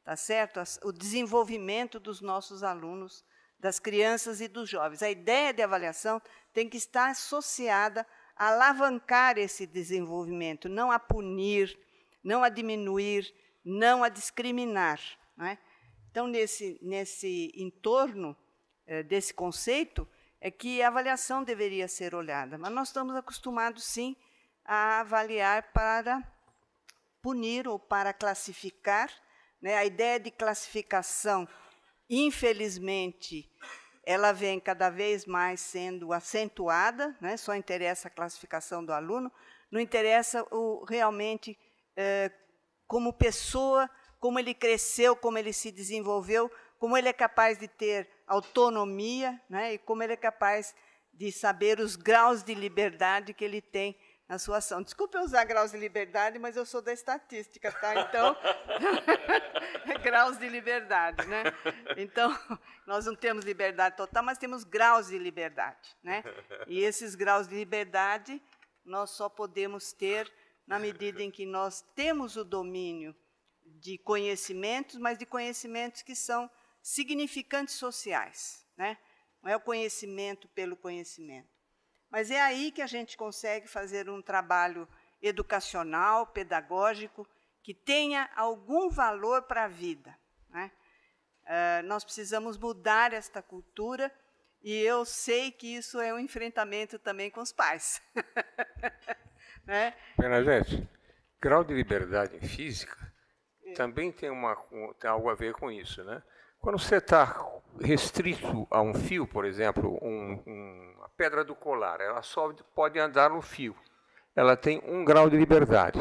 D: tá certo? o desenvolvimento dos nossos alunos das crianças e dos jovens. A ideia de avaliação tem que estar associada a alavancar esse desenvolvimento, não a punir, não a diminuir, não a discriminar. Não é? Então, nesse, nesse entorno eh, desse conceito, é que a avaliação deveria ser olhada. Mas nós estamos acostumados, sim, a avaliar para punir ou para classificar. Né? A ideia de classificação Infelizmente, ela vem cada vez mais sendo acentuada, né? só interessa a classificação do aluno, não interessa o, realmente é, como pessoa, como ele cresceu, como ele se desenvolveu, como ele é capaz de ter autonomia né? e como ele é capaz de saber os graus de liberdade que ele tem a sua ação. Desculpe eu usar graus de liberdade, mas eu sou da estatística, tá? Então, graus de liberdade, né? Então, nós não temos liberdade total, mas temos graus de liberdade, né? E esses graus de liberdade nós só podemos ter na medida em que nós temos o domínio de conhecimentos, mas de conhecimentos que são significantes sociais, né? Não é o conhecimento pelo conhecimento mas é aí que a gente consegue fazer um trabalho educacional, pedagógico, que tenha algum valor para a vida. Né? Eh, nós precisamos mudar esta cultura e eu sei que isso é um enfrentamento também com os pais. né?
E: Bernadette, grau de liberdade física também tem, uma, tem algo a ver com isso, né? Quando você está restrito a um fio, por exemplo, um, um, a pedra do colar, ela só pode andar no fio. Ela tem um grau de liberdade.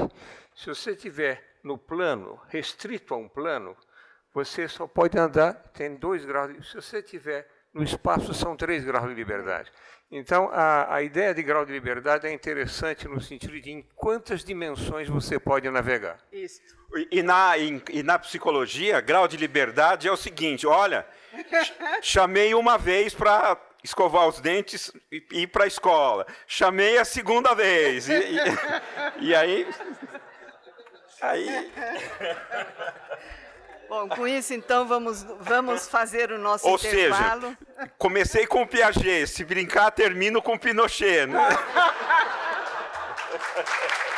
E: Se você tiver no plano, restrito a um plano, você só pode andar, tem dois graus. De, se você tiver no espaço, são três graus de liberdade. Então, a, a ideia de grau de liberdade é interessante no sentido de em quantas dimensões você pode navegar. Isso. E, e na, e na
C: psicologia, grau de liberdade é o seguinte: olha, chamei uma vez para escovar os dentes e, ir para a escola, chamei a segunda vez. E, e aí. Aí.
D: Bom, com isso então vamos, vamos fazer o nosso Ou intervalo.
C: Seja, comecei com o Piaget, se brincar termino com o Pinochet. Né?